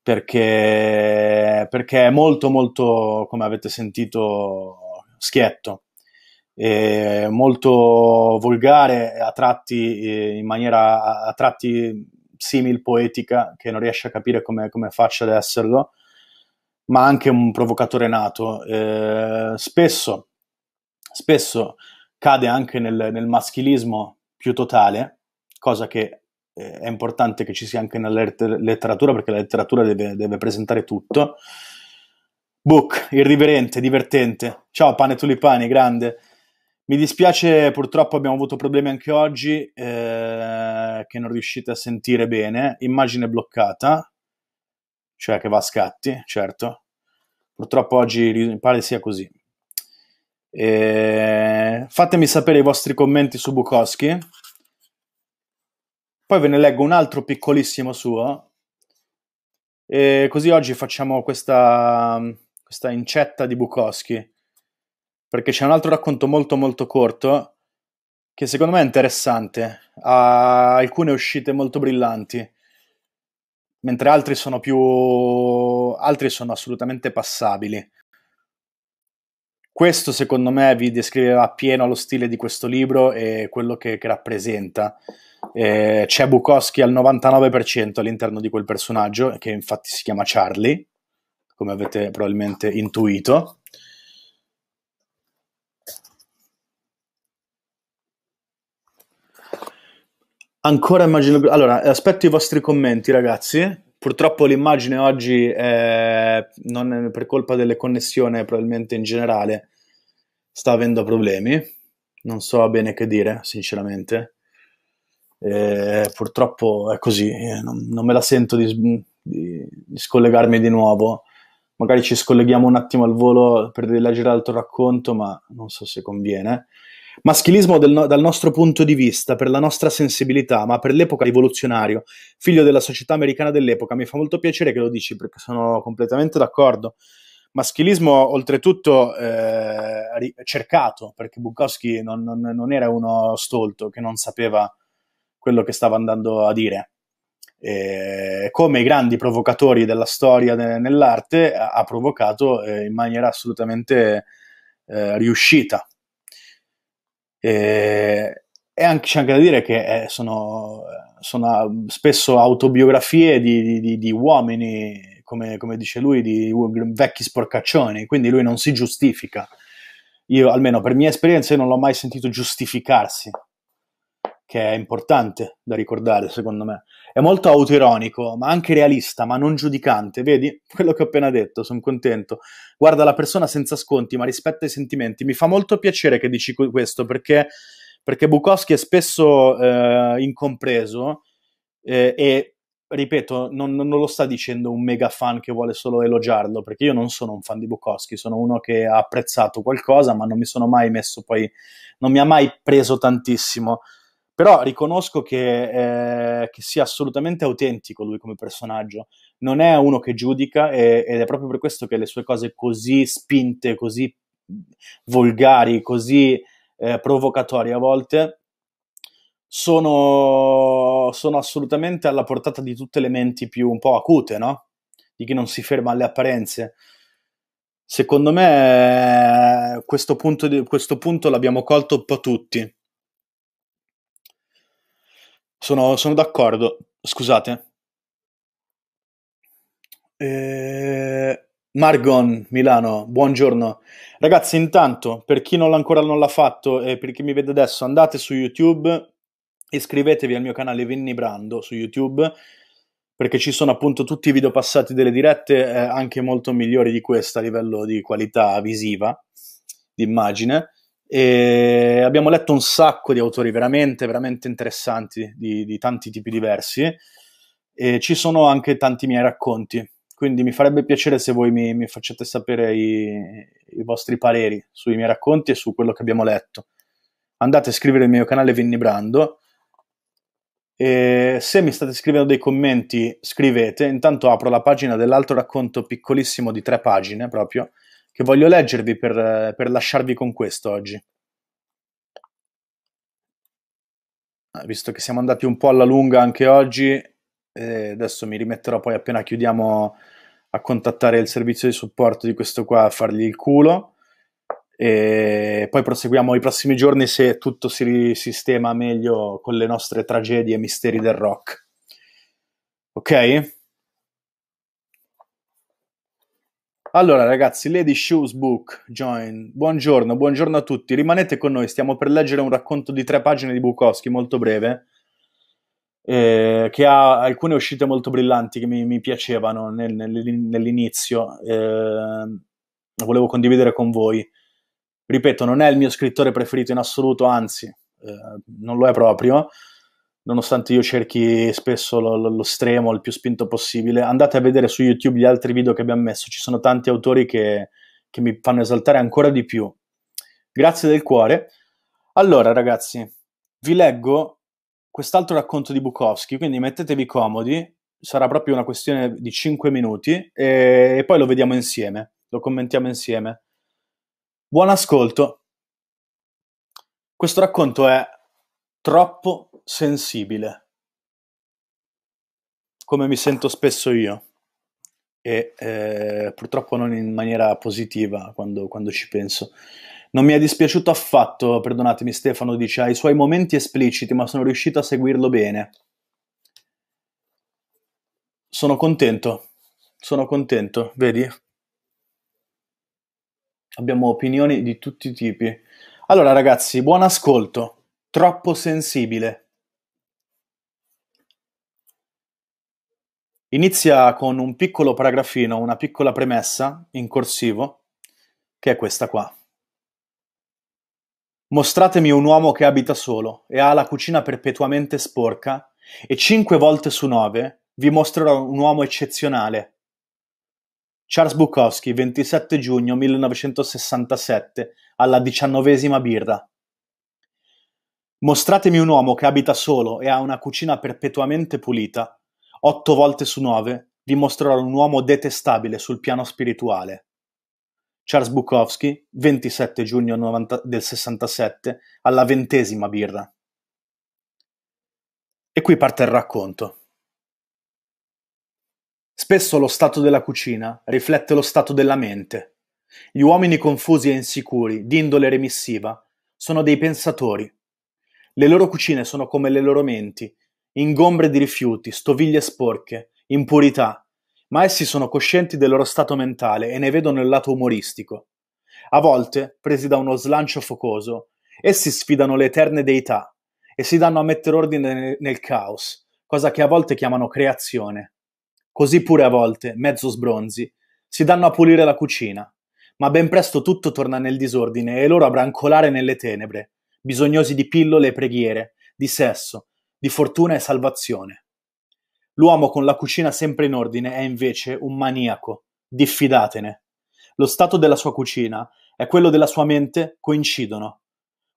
Perché, perché è molto, molto, come avete sentito, schietto, molto volgare, a tratti, eh, in maniera, a tratti simil poetica che non riesce a capire come, come faccia ad esserlo, ma anche un provocatore nato. Eh, spesso, spesso cade anche nel, nel, maschilismo più totale, cosa che eh, è importante che ci sia anche nella letteratura, perché la letteratura deve, deve presentare tutto. Book, irriverente, divertente. Ciao, pane tulipani, grande. Mi dispiace, purtroppo abbiamo avuto problemi anche oggi eh, che non riuscite a sentire bene. Immagine bloccata, cioè che va a scatti, certo. Purtroppo oggi pare sia così. E fatemi sapere i vostri commenti su Bukowski. Poi ve ne leggo un altro piccolissimo suo. E così oggi facciamo questa, questa incetta di Bukowski perché c'è un altro racconto molto molto corto che secondo me è interessante, ha alcune uscite molto brillanti, mentre altri sono più... altri sono assolutamente passabili. Questo secondo me vi descriveva appieno lo stile di questo libro e quello che, che rappresenta. Eh, c'è Bukowski al 99% all'interno di quel personaggio, che infatti si chiama Charlie, come avete probabilmente intuito. Ancora immagino. Allora, aspetto i vostri commenti, ragazzi. Purtroppo l'immagine oggi è, eh, non è per colpa delle connessioni, probabilmente in generale, sta avendo problemi. Non so bene che dire, sinceramente. E eh, purtroppo è così, eh, non, non, me la sento di, di, di scollegarmi di nuovo. Magari ci scolleghiamo un attimo al volo per leggere altro racconto, ma non so se conviene. Maschilismo del no- dal nostro punto di vista, per la nostra sensibilità, ma per l'epoca rivoluzionario, figlio della società americana dell'epoca. Mi fa molto piacere che lo dici perché sono completamente d'accordo. Maschilismo, oltretutto, eh, cercato, perché Bukowski non, non, non, era uno stolto che non sapeva quello che stava andando a dire. E come i grandi provocatori della storia de- nell'arte, ha, provocato eh, in maniera assolutamente eh, riuscita e, eh, e anche, c'è anche da dire che eh, sono, sono eh, spesso autobiografie di, di, di, di uomini, come, come, dice lui, di vecchi sporcaccioni, quindi lui non si giustifica. Io, almeno per mia esperienza, non l'ho mai sentito giustificarsi che è importante da ricordare, secondo me. È molto autoironico, ma anche realista, ma non giudicante. Vedi quello che ho appena detto, sono contento. Guarda la persona senza sconti, ma rispetta i sentimenti. Mi fa molto piacere che dici questo, perché, perché Bukowski è spesso eh, incompreso eh, e, ripeto, non, non lo sta dicendo un mega fan che vuole solo elogiarlo, perché io non sono un fan di Bukowski, sono uno che ha apprezzato qualcosa, ma non mi sono mai messo poi, non mi ha mai preso tantissimo però riconosco che, eh, che, sia assolutamente autentico lui come personaggio. Non è uno che giudica e, ed è proprio per questo che le sue cose così spinte, così volgari, così eh, provocatorie a volte, sono, sono assolutamente alla portata di tutte le menti più un po' acute, no? Di chi non si ferma alle apparenze secondo me eh, questo punto, questo punto, l'abbiamo colto un po' tutti. Sono, sono d'accordo, scusate. Eh, Margon, Milano, buongiorno. Ragazzi, intanto, per chi non l'ha ancora non l'ha fatto e per chi mi vede adesso, andate su YouTube, iscrivetevi al mio canale Vinny Brando su YouTube, perché ci sono appunto tutti i video passati delle dirette, eh, anche molto migliori di questa a livello di qualità visiva, di immagine. E abbiamo letto un sacco di autori veramente, veramente interessanti di, di tanti tipi diversi e ci sono anche tanti miei racconti. Quindi mi farebbe piacere se voi mi, mi facciate sapere i, i, vostri pareri sui miei racconti e su quello che abbiamo letto. Andate a scrivere il mio canale Vinny Brando. E se mi state scrivendo dei commenti, scrivete. Intanto apro la pagina dell'altro racconto piccolissimo di tre pagine proprio, che voglio leggervi per, per lasciarvi con questo oggi. Ah, visto che siamo andati un po' alla lunga anche oggi, eh, adesso mi rimetterò poi appena chiudiamo a contattare il servizio di supporto di questo qua, a fargli il culo. E poi proseguiamo i prossimi giorni se tutto si risistema meglio con le nostre tragedie e misteri del rock. Ok? Allora ragazzi, Lady Shoes Book, Join, buongiorno, buongiorno a tutti, rimanete con noi, stiamo per leggere un racconto di tre pagine di Bukowski, molto breve, eh, che ha alcune uscite molto brillanti che mi, mi piacevano nel, nel, nell'inizio, eh, volevo condividere con voi. Ripeto, non è il mio scrittore preferito in assoluto, anzi, eh, non lo è proprio, nonostante io cerchi spesso lo, lo, lo, stremo il più spinto possibile, andate a vedere su YouTube gli altri video che abbiamo messo, ci sono tanti autori che, che mi fanno esaltare ancora di più. Grazie del cuore. Allora ragazzi, vi leggo quest'altro racconto di Bukowski, quindi mettetevi comodi, sarà proprio una questione di 5 minuti e, e poi lo vediamo insieme, lo commentiamo insieme. Buon ascolto. Questo racconto è troppo sensibile, come mi sento spesso io, e eh, purtroppo non in maniera positiva quando, quando ci penso. Non mi è dispiaciuto affatto, perdonatemi Stefano, dice, ha i suoi momenti espliciti, ma sono riuscito a seguirlo bene. Sono contento, sono contento, vedi? Abbiamo opinioni di tutti i tipi. Allora ragazzi, buon ascolto, troppo sensibile. Inizia con un piccolo paragrafino, una piccola premessa in corsivo, che è questa qua. Mostratemi un uomo che abita solo e ha la cucina perpetuamente sporca e cinque volte su nove vi mostrerò un uomo eccezionale. Charles Bukowski, 27 giugno 1967, alla diciannovesima birra. Mostratemi un uomo che abita solo e ha una cucina perpetuamente pulita otto volte su nove, dimostrò un uomo detestabile sul piano spirituale. Charles Bukowski, 27 giugno 90, del 67, alla ventesima birra. E qui parte il racconto. Spesso lo stato della cucina riflette lo stato della mente. Gli uomini confusi e insicuri, d'indole remissiva, sono dei pensatori. Le loro cucine sono come le loro menti, ingombre di rifiuti, stoviglie sporche, impurità, ma essi sono coscienti del loro stato mentale e ne vedono il lato umoristico. A volte, presi da uno slancio focoso, essi sfidano le eterne deità e si danno a mettere ordine nel caos, cosa che a volte chiamano creazione. Così pure a volte, mezzo sbronzi, si danno a pulire la cucina, ma ben presto tutto torna nel disordine e loro a brancolare nelle tenebre, bisognosi di pillole e preghiere, di sesso, di fortuna e salvazione. L'uomo con la cucina sempre in ordine è invece un maniaco, diffidatene. Lo stato della sua cucina e quello della sua mente coincidono.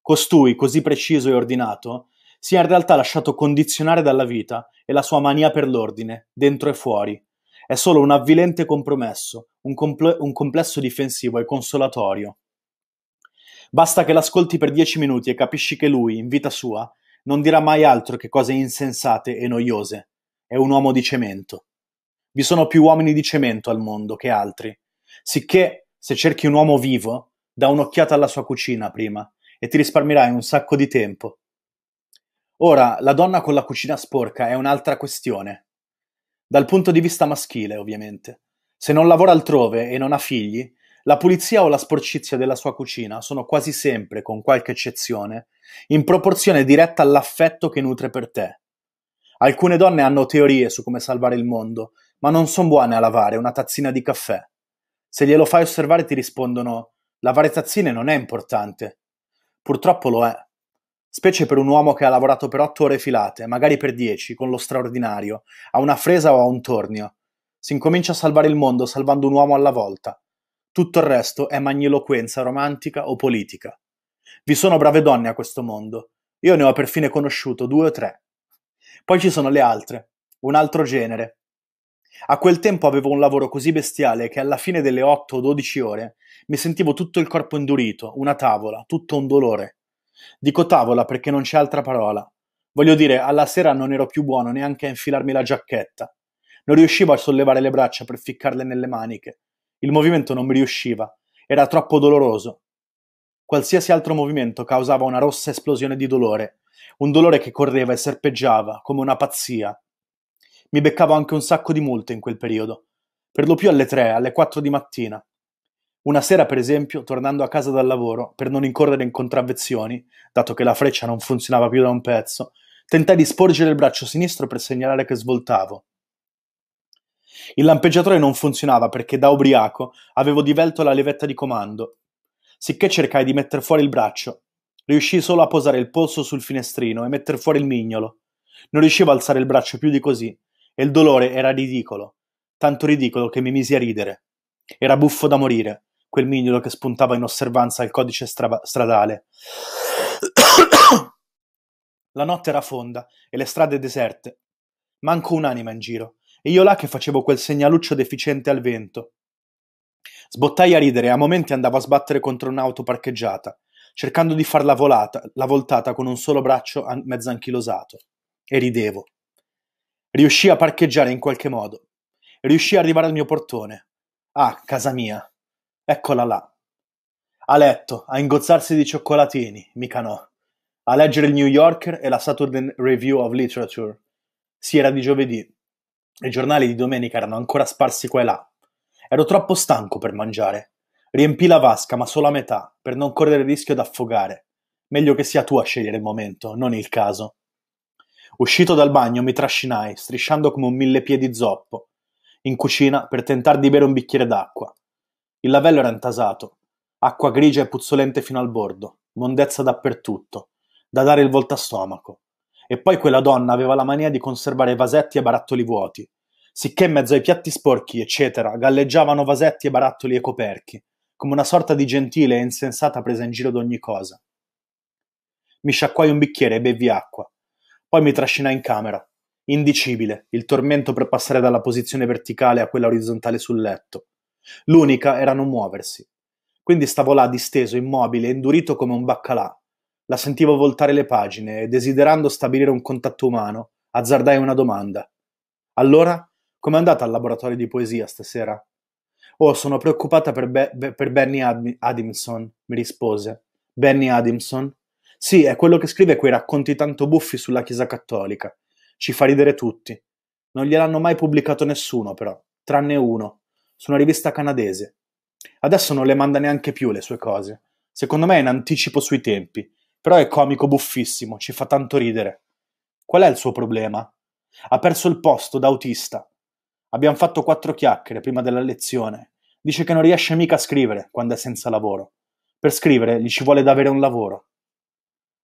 Costui, così preciso e ordinato, si è in realtà lasciato condizionare dalla vita e la sua mania per l'ordine, dentro e fuori. È solo un avvilente compromesso, un, compl- un complesso difensivo e consolatorio. Basta che l'ascolti per dieci minuti e capisci che lui, in vita sua, non dirà mai altro che cose insensate e noiose. È un uomo di cemento. Vi sono più uomini di cemento al mondo che altri, sicché se cerchi un uomo vivo, da un'occhiata alla sua cucina prima e ti risparmierai un sacco di tempo. Ora, la donna con la cucina sporca è un'altra questione. Dal punto di vista maschile, ovviamente. Se non lavora altrove e non ha figli, la pulizia o la sporcizia della sua cucina sono quasi sempre, con qualche eccezione, in proporzione diretta all'affetto che nutre per te. Alcune donne hanno teorie su come salvare il mondo, ma non sono buone a lavare una tazzina di caffè. Se glielo fai osservare ti rispondono lavare tazzine non è importante. Purtroppo lo è. Specie per un uomo che ha lavorato per otto ore filate, magari per dieci, con lo straordinario, a una fresa o a un tornio. Si incomincia a salvare il mondo salvando un uomo alla volta. Tutto il resto è magniloquenza romantica o politica. Vi sono brave donne a questo mondo. Io ne ho perfine conosciuto due o tre. Poi ci sono le altre, un altro genere. A quel tempo avevo un lavoro così bestiale che alla fine delle otto o dodici ore mi sentivo tutto il corpo indurito, una tavola, tutto un dolore. Dico tavola perché non c'è altra parola. Voglio dire, alla sera non ero più buono neanche a infilarmi la giacchetta. Non riuscivo a sollevare le braccia per ficcarle nelle maniche. Il movimento non mi riusciva, era troppo doloroso. Qualsiasi altro movimento causava una rossa esplosione di dolore, un dolore che correva e serpeggiava, come una pazzia. Mi beccavo anche un sacco di multe in quel periodo, per lo più alle 3, alle 4 di mattina. Una sera, per esempio, tornando a casa dal lavoro, per non incorrere in contravvezioni, dato che la freccia non funzionava più da un pezzo, tentai di sporgere il braccio sinistro per segnalare che svoltavo. Il lampeggiatore non funzionava perché da ubriaco avevo divelto la levetta di comando sicché cercai di metter fuori il braccio. Riuscii solo a posare il polso sul finestrino e metter fuori il mignolo. Non riuscivo a alzare il braccio più di così, e il dolore era ridicolo, tanto ridicolo che mi misi a ridere. Era buffo da morire, quel mignolo che spuntava in osservanza al codice stra- stradale. La notte era fonda e le strade deserte. Manco un'anima in giro, e io là che facevo quel segnaluccio deficiente al vento. Sbottai a ridere e a momenti andavo a sbattere contro un'auto parcheggiata, cercando di farla volata, la voltata con un solo braccio an- mezzo anchilosato. E ridevo. Riuscii a parcheggiare in qualche modo. Riuscii ad arrivare al mio portone. Ah, casa mia. Eccola là. A letto, a ingozzarsi di cioccolatini, mica no. A leggere il New Yorker e la Saturday Review of Literature. Si era di giovedì. I giornali di domenica erano ancora sparsi qua e là. Ero troppo stanco per mangiare. Riempii la vasca, ma solo a metà, per non correre il rischio d'affogare. Meglio che sia tu a scegliere il momento, non il caso. Uscito dal bagno mi trascinai, strisciando come un mille piedi zoppo, in cucina per tentare di bere un bicchiere d'acqua. Il lavello era intasato, acqua grigia e puzzolente fino al bordo, mondezza dappertutto, da dare il a stomaco. E poi quella donna aveva la mania di conservare vasetti e barattoli vuoti, sicché in mezzo ai piatti sporchi, eccetera, galleggiavano vasetti e barattoli e coperchi, come una sorta di gentile e insensata presa in giro d'ogni cosa. Mi sciacquai un bicchiere e bevvi acqua. Poi mi trascinai in camera. Indicibile, il tormento per passare dalla posizione verticale a quella orizzontale sul letto. L'unica era non muoversi. Quindi stavo là disteso, immobile, indurito come un baccalà. La sentivo voltare le pagine e, desiderando stabilire un contatto umano, azzardai una domanda. Allora Com'è andata al laboratorio di poesia stasera? Oh, sono preoccupata per, Be- per Benny Ad- Adamson, mi rispose. Benny Adamson? Sì, è quello che scrive quei racconti tanto buffi sulla Chiesa Cattolica. Ci fa ridere tutti. Non gliel'hanno mai pubblicato nessuno, però, tranne uno, su una rivista canadese. Adesso non le manda neanche più le sue cose. Secondo me è in anticipo sui tempi, però è comico buffissimo, ci fa tanto ridere. Qual è il suo problema? Ha perso il posto da autista, Abbiamo fatto quattro chiacchiere prima della lezione. Dice che non riesce mica a scrivere quando è senza lavoro. Per scrivere gli ci vuole d'avere un lavoro.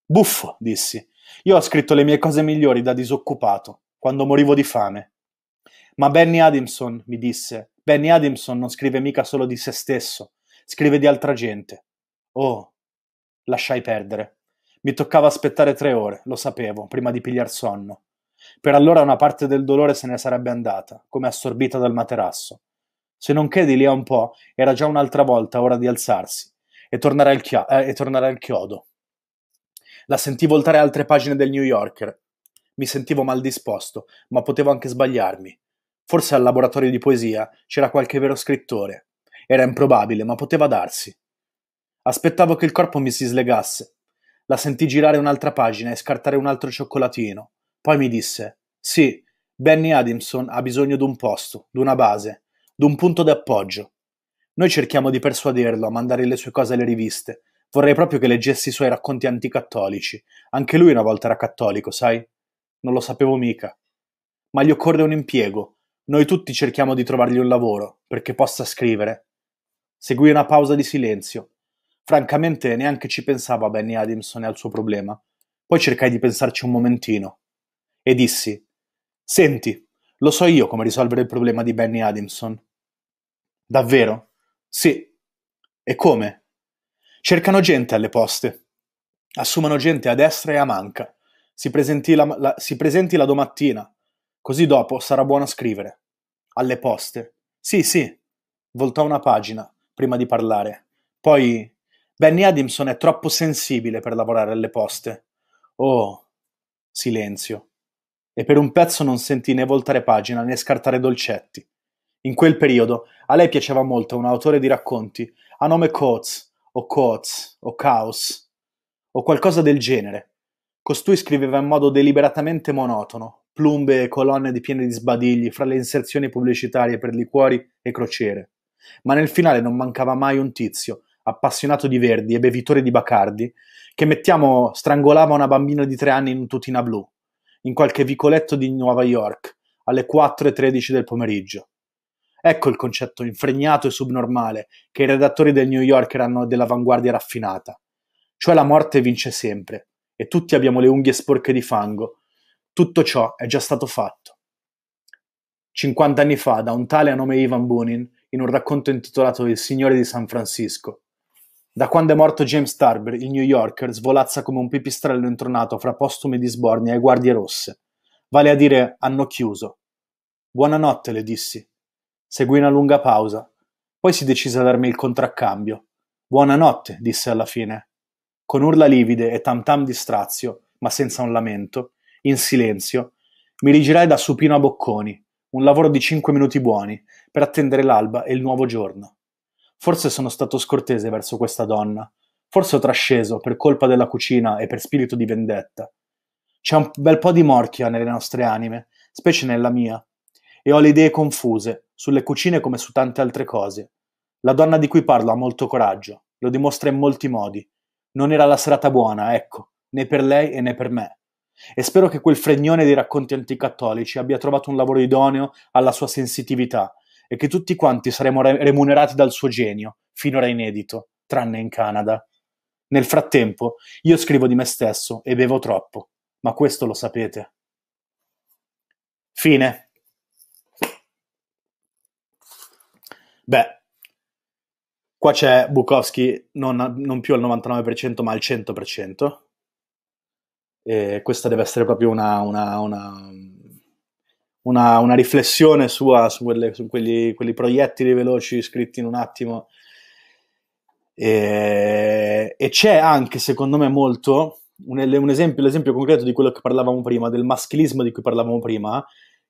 Buffo, dissi. Io ho scritto le mie cose migliori da disoccupato, quando morivo di fame. Ma Benny Adamson, mi disse, Benny Adamson non scrive mica solo di se stesso, scrive di altra gente. Oh, lasciai perdere. Mi toccava aspettare tre ore, lo sapevo, prima di pigliar sonno. Per allora una parte del dolore se ne sarebbe andata, come assorbita dal materasso. Se non che di lì a un po' era già un'altra volta ora di alzarsi e tornare al, chia- eh, e tornare al chiodo. La sentii voltare altre pagine del New Yorker. Mi sentivo mal disposto, ma potevo anche sbagliarmi. Forse al laboratorio di poesia c'era qualche vero scrittore. Era improbabile, ma poteva darsi. Aspettavo che il corpo mi si slegasse. La sentii girare un'altra pagina e scartare un altro cioccolatino. Poi mi disse: Sì, Benny Adamson ha bisogno di un posto, di una base, di un punto d'appoggio. Noi cerchiamo di persuaderlo a mandare le sue cose alle riviste. Vorrei proprio che leggessi i suoi racconti anticattolici. Anche lui una volta era cattolico, sai? Non lo sapevo mica. Ma gli occorre un impiego. Noi tutti cerchiamo di trovargli un lavoro, perché possa scrivere. Seguì una pausa di silenzio. Francamente neanche ci pensava Benny Adamson e al suo problema. Poi cercai di pensarci un momentino e dissi: Senti, lo so io come risolvere il problema di Benny Adamson. Davvero? Sì. E come? Cercano gente alle poste. Assumano gente a destra e a manca. Si presenti la, la, si presenti la domattina. Così dopo sarà buono a scrivere. Alle poste. Sì, sì. Voltò una pagina prima di parlare. Poi Benny Adamson è troppo sensibile per lavorare alle poste. Oh, silenzio e per un pezzo non sentì né voltare pagina né scartare dolcetti. In quel periodo a lei piaceva molto un autore di racconti a nome Coates, o Coates, o Caos, o qualcosa del genere. Costui scriveva in modo deliberatamente monotono, plumbe e colonne di piene di sbadigli fra le inserzioni pubblicitarie per liquori e crociere. Ma nel finale non mancava mai un tizio, appassionato di Verdi e bevitore di Bacardi, che mettiamo strangolava una bambina di tre anni in tutina blu, in qualche vicoletto di Nuova York alle 4.13 del pomeriggio. Ecco il concetto infregnato e subnormale che i redattori del New Yorker hanno dell'avanguardia raffinata. Cioè la morte vince sempre, e tutti abbiamo le unghie sporche di fango. Tutto ciò è già stato fatto. 50 anni fa, da un tale a nome Ivan Bunin, in un racconto intitolato Il Signore di San Francisco, da quando è morto James Tarver, il New Yorker svolazza come un pipistrello intronato fra postumi di sbornia e guardie rosse. Vale a dire, hanno chiuso. Buonanotte, le dissi. Seguì una lunga pausa. Poi si decise a darmi il contraccambio. Buonanotte, disse alla fine. Con urla livide e tam tam di strazio, ma senza un lamento, in silenzio, mi rigirai da supino a bocconi, un lavoro di cinque minuti buoni, per attendere l'alba e il nuovo giorno. Forse sono stato scortese verso questa donna. Forse ho trasceso per colpa della cucina e per spirito di vendetta. C'è un bel po' di morchia nelle nostre anime, specie nella mia, e ho le idee confuse sulle cucine come su tante altre cose. La donna di cui parlo ha molto coraggio, lo dimostra in molti modi. Non era la serata buona, ecco, né per lei né per me. E spero che quel fregnone dei racconti anticattolici abbia trovato un lavoro idoneo alla sua sensitività e che tutti quanti saremo re- remunerati dal suo genio, finora inedito, tranne in Canada. Nel frattempo, io scrivo di me stesso e bevo troppo, ma questo lo sapete. Fine. Beh, qua c'è Bukowski non, non più al 99% ma al 100%. E questa deve essere proprio una, una, una una, una riflessione sua su, quelle, su quegli, quegli, proiettili veloci scritti in un attimo. E, e c'è anche, secondo me, molto un, un esempio, l'esempio concreto di quello che parlavamo prima, del maschilismo di cui parlavamo prima,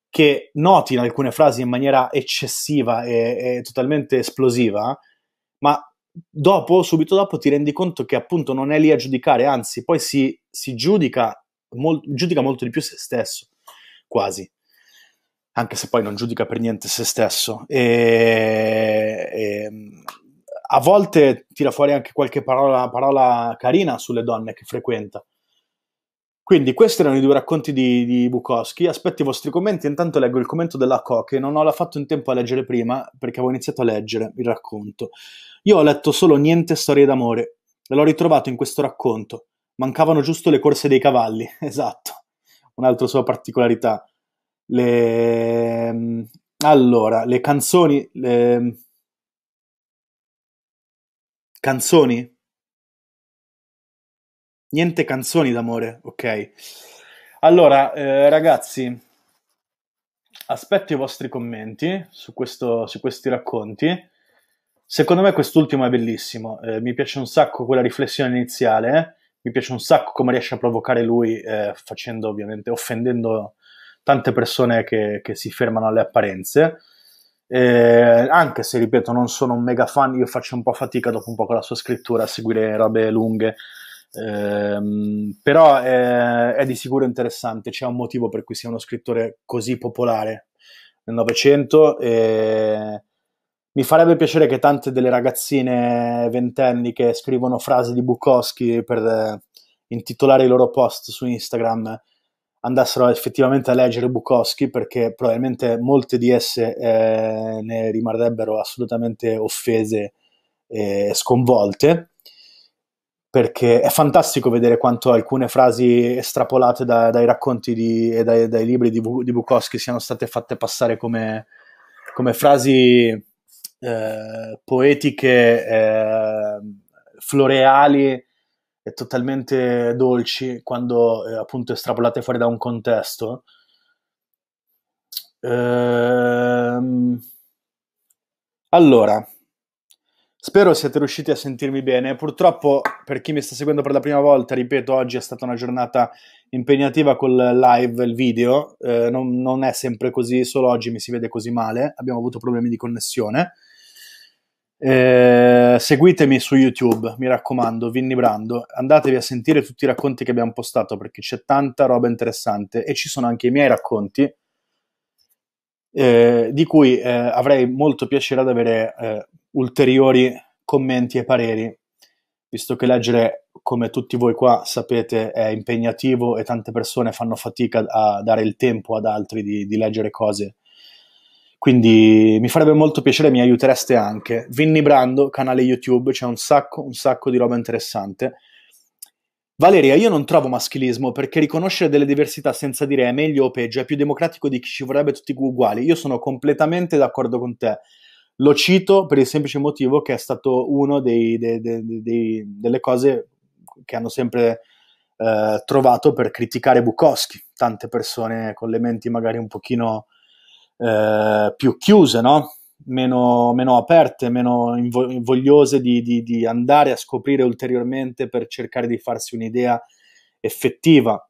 che noti in alcune frasi in maniera eccessiva e, e totalmente esplosiva, ma dopo, subito dopo, ti rendi conto che appunto non è lì a giudicare, anzi, poi si, si giudica, mol, giudica molto di più se stesso, quasi anche se poi non giudica per niente se stesso. E, e a volte tira fuori anche qualche parola, parola, carina sulle donne che frequenta. Quindi questi erano i due racconti di, di Bukowski. Aspetto i vostri commenti. Intanto leggo il commento della Co, che non ho fatto in tempo a leggere prima, perché avevo iniziato a leggere il racconto. Io ho letto solo Niente storie d'amore, e l'ho ritrovato in questo racconto. Mancavano giusto le corse dei cavalli, esatto. Un'altra sua particolarità le, mm, allora, le canzoni, le, mm, canzoni? Niente canzoni d'amore, ok. Allora, eh, ragazzi, aspetto i vostri commenti su, questo, su questi racconti. Secondo me quest'ultimo è bellissimo, eh, mi piace un sacco quella riflessione iniziale, mi piace un sacco come riesce a provocare lui eh, facendo ovviamente, offendendo tante persone che, che si fermano alle apparenze. Eh, anche se ripeto, non sono un mega fan, io faccio un po' fatica dopo un po' con la sua scrittura a seguire robe lunghe. Eh, però è, è di sicuro interessante, c'è un motivo per cui sia uno scrittore così popolare nel Novecento. E mi farebbe piacere che tante delle ragazzine ventenni che scrivono frasi di Bukowski per intitolare i loro post su Instagram andassero effettivamente a leggere Bukowski perché probabilmente molte di esse eh, ne rimarrebbero assolutamente offese e sconvolte perché è fantastico vedere quanto alcune frasi estrapolate da, dai racconti di, e dai, dai, libri di, di Bukowski siano state fatte passare come, come frasi eh, poetiche, eh, floreali, totalmente dolci quando eh, appunto estrapolate fuori da un contesto. Ehm... Allora, spero siate riusciti a sentirmi bene. Purtroppo, per chi mi sta seguendo per la prima volta, ripeto, oggi è stata una giornata impegnativa col live, il video. Eh, non, non è sempre così, solo oggi mi si vede così male. Abbiamo avuto problemi di connessione. Eh, seguitemi su YouTube, mi raccomando, Vinny Brando. Andatevi a sentire tutti i racconti che abbiamo postato perché c'è tanta roba interessante e ci sono anche i miei racconti. Eh, di cui eh, avrei molto piacere ad avere eh, ulteriori commenti e pareri, visto che leggere, come tutti voi qua sapete, è impegnativo e tante persone fanno fatica a dare il tempo ad altri di, di leggere cose quindi mi farebbe molto piacere, mi aiutereste anche. Vinny Brando, canale YouTube, c'è un sacco, un sacco di roba interessante. Valeria, io non trovo maschilismo perché riconoscere delle diversità senza dire è meglio o peggio è più democratico di chi ci vorrebbe tutti uguali. Io sono completamente d'accordo con te. Lo cito per il semplice motivo che è stato una delle cose che hanno sempre eh, trovato per criticare Bukowski. Tante persone con le menti magari un pochino eh, più chiuse, no? meno, meno, aperte, meno invo- vogliose di, di, di andare a scoprire ulteriormente per cercare di farsi un'idea effettiva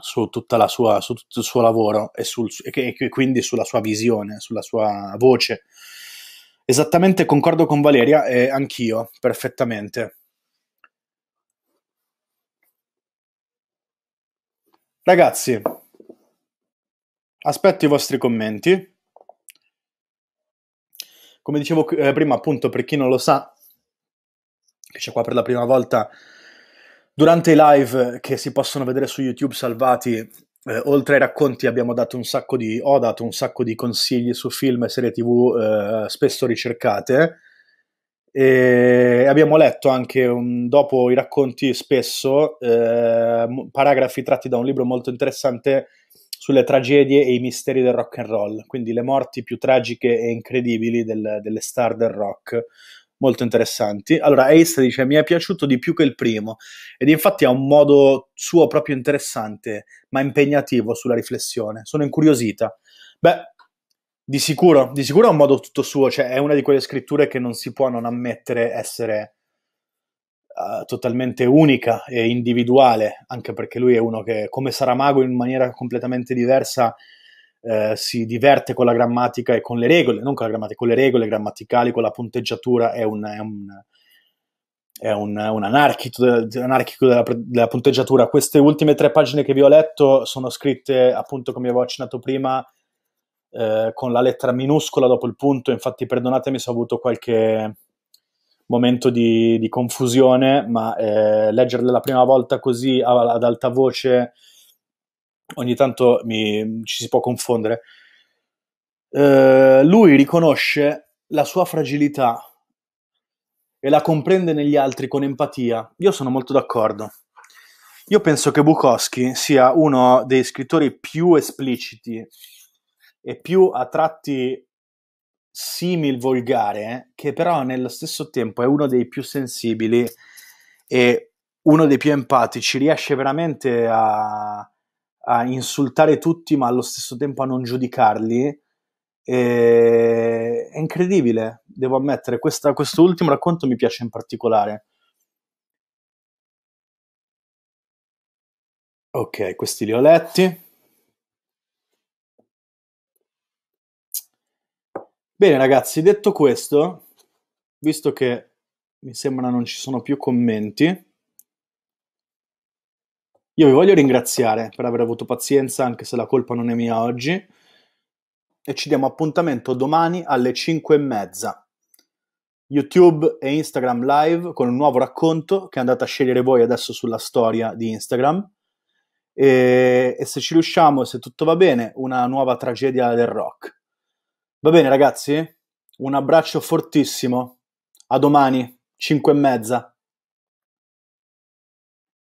su, tutta la sua, su tutto il suo lavoro e, sul, e, e, quindi sulla sua visione, sulla sua voce. Esattamente concordo con Valeria e anch'io, perfettamente. Ragazzi, Aspetto i vostri commenti. Come dicevo eh, prima, appunto, per chi non lo sa, che c'è qua per la prima volta, durante i live che si possono vedere su YouTube salvati, eh, oltre ai racconti abbiamo dato un sacco di, ho dato un sacco di consigli su film e serie tv eh, spesso ricercate, e abbiamo letto anche um, dopo i racconti spesso eh, paragrafi tratti da un libro molto interessante sulle tragedie e i misteri del rock and roll, quindi le morti più tragiche e incredibili del, delle star del rock molto interessanti. Allora, Ace dice: Mi è piaciuto di più che il primo, ed infatti ha un modo suo proprio interessante, ma impegnativo sulla riflessione. Sono incuriosita. Beh, di sicuro, di sicuro ha un modo tutto suo, cioè è una di quelle scritture che non si può non ammettere essere eh, totalmente unica e individuale, anche perché lui è uno che, come Saramago, in maniera completamente diversa uh, si diverte con la grammatica e con le regole, non con la grammatica, con le regole grammaticali, con la punteggiatura, è un, è un è un, un anarchico, anarchico della, della, punteggiatura. Queste ultime tre pagine che vi ho letto sono scritte, appunto, come avevo accennato prima, eh, con la lettera minuscola dopo il punto. Infatti, perdonatemi se ho avuto qualche momento di, di confusione, ma eh, leggerle la prima volta così ad alta voce ogni tanto mi, ci si può confondere. Eh, lui riconosce la sua fragilità e la comprende negli altri con empatia. Io sono molto d'accordo. Io penso che Bukowski sia uno dei scrittori più espliciti e più a tratti simil volgare, eh, che però nello stesso tempo è uno dei più sensibili e uno dei più empatici, riesce veramente a, a insultare tutti, ma allo stesso tempo a non giudicarli. E... È incredibile, devo ammettere. Questa, quest'ultimo racconto mi piace in particolare. Ok, questi li ho letti. Bene ragazzi, detto questo, visto che mi sembra non ci sono più commenti, io vi voglio ringraziare per aver avuto pazienza, anche se la colpa non è mia oggi, e ci diamo appuntamento domani alle 5 e mezza. YouTube e Instagram live con un nuovo racconto che andate a scegliere voi adesso sulla storia di Instagram. E, e se ci riusciamo, se tutto va bene, una nuova tragedia del rock. Va bene ragazzi? Un abbraccio fortissimo. A domani, 5 e mezza.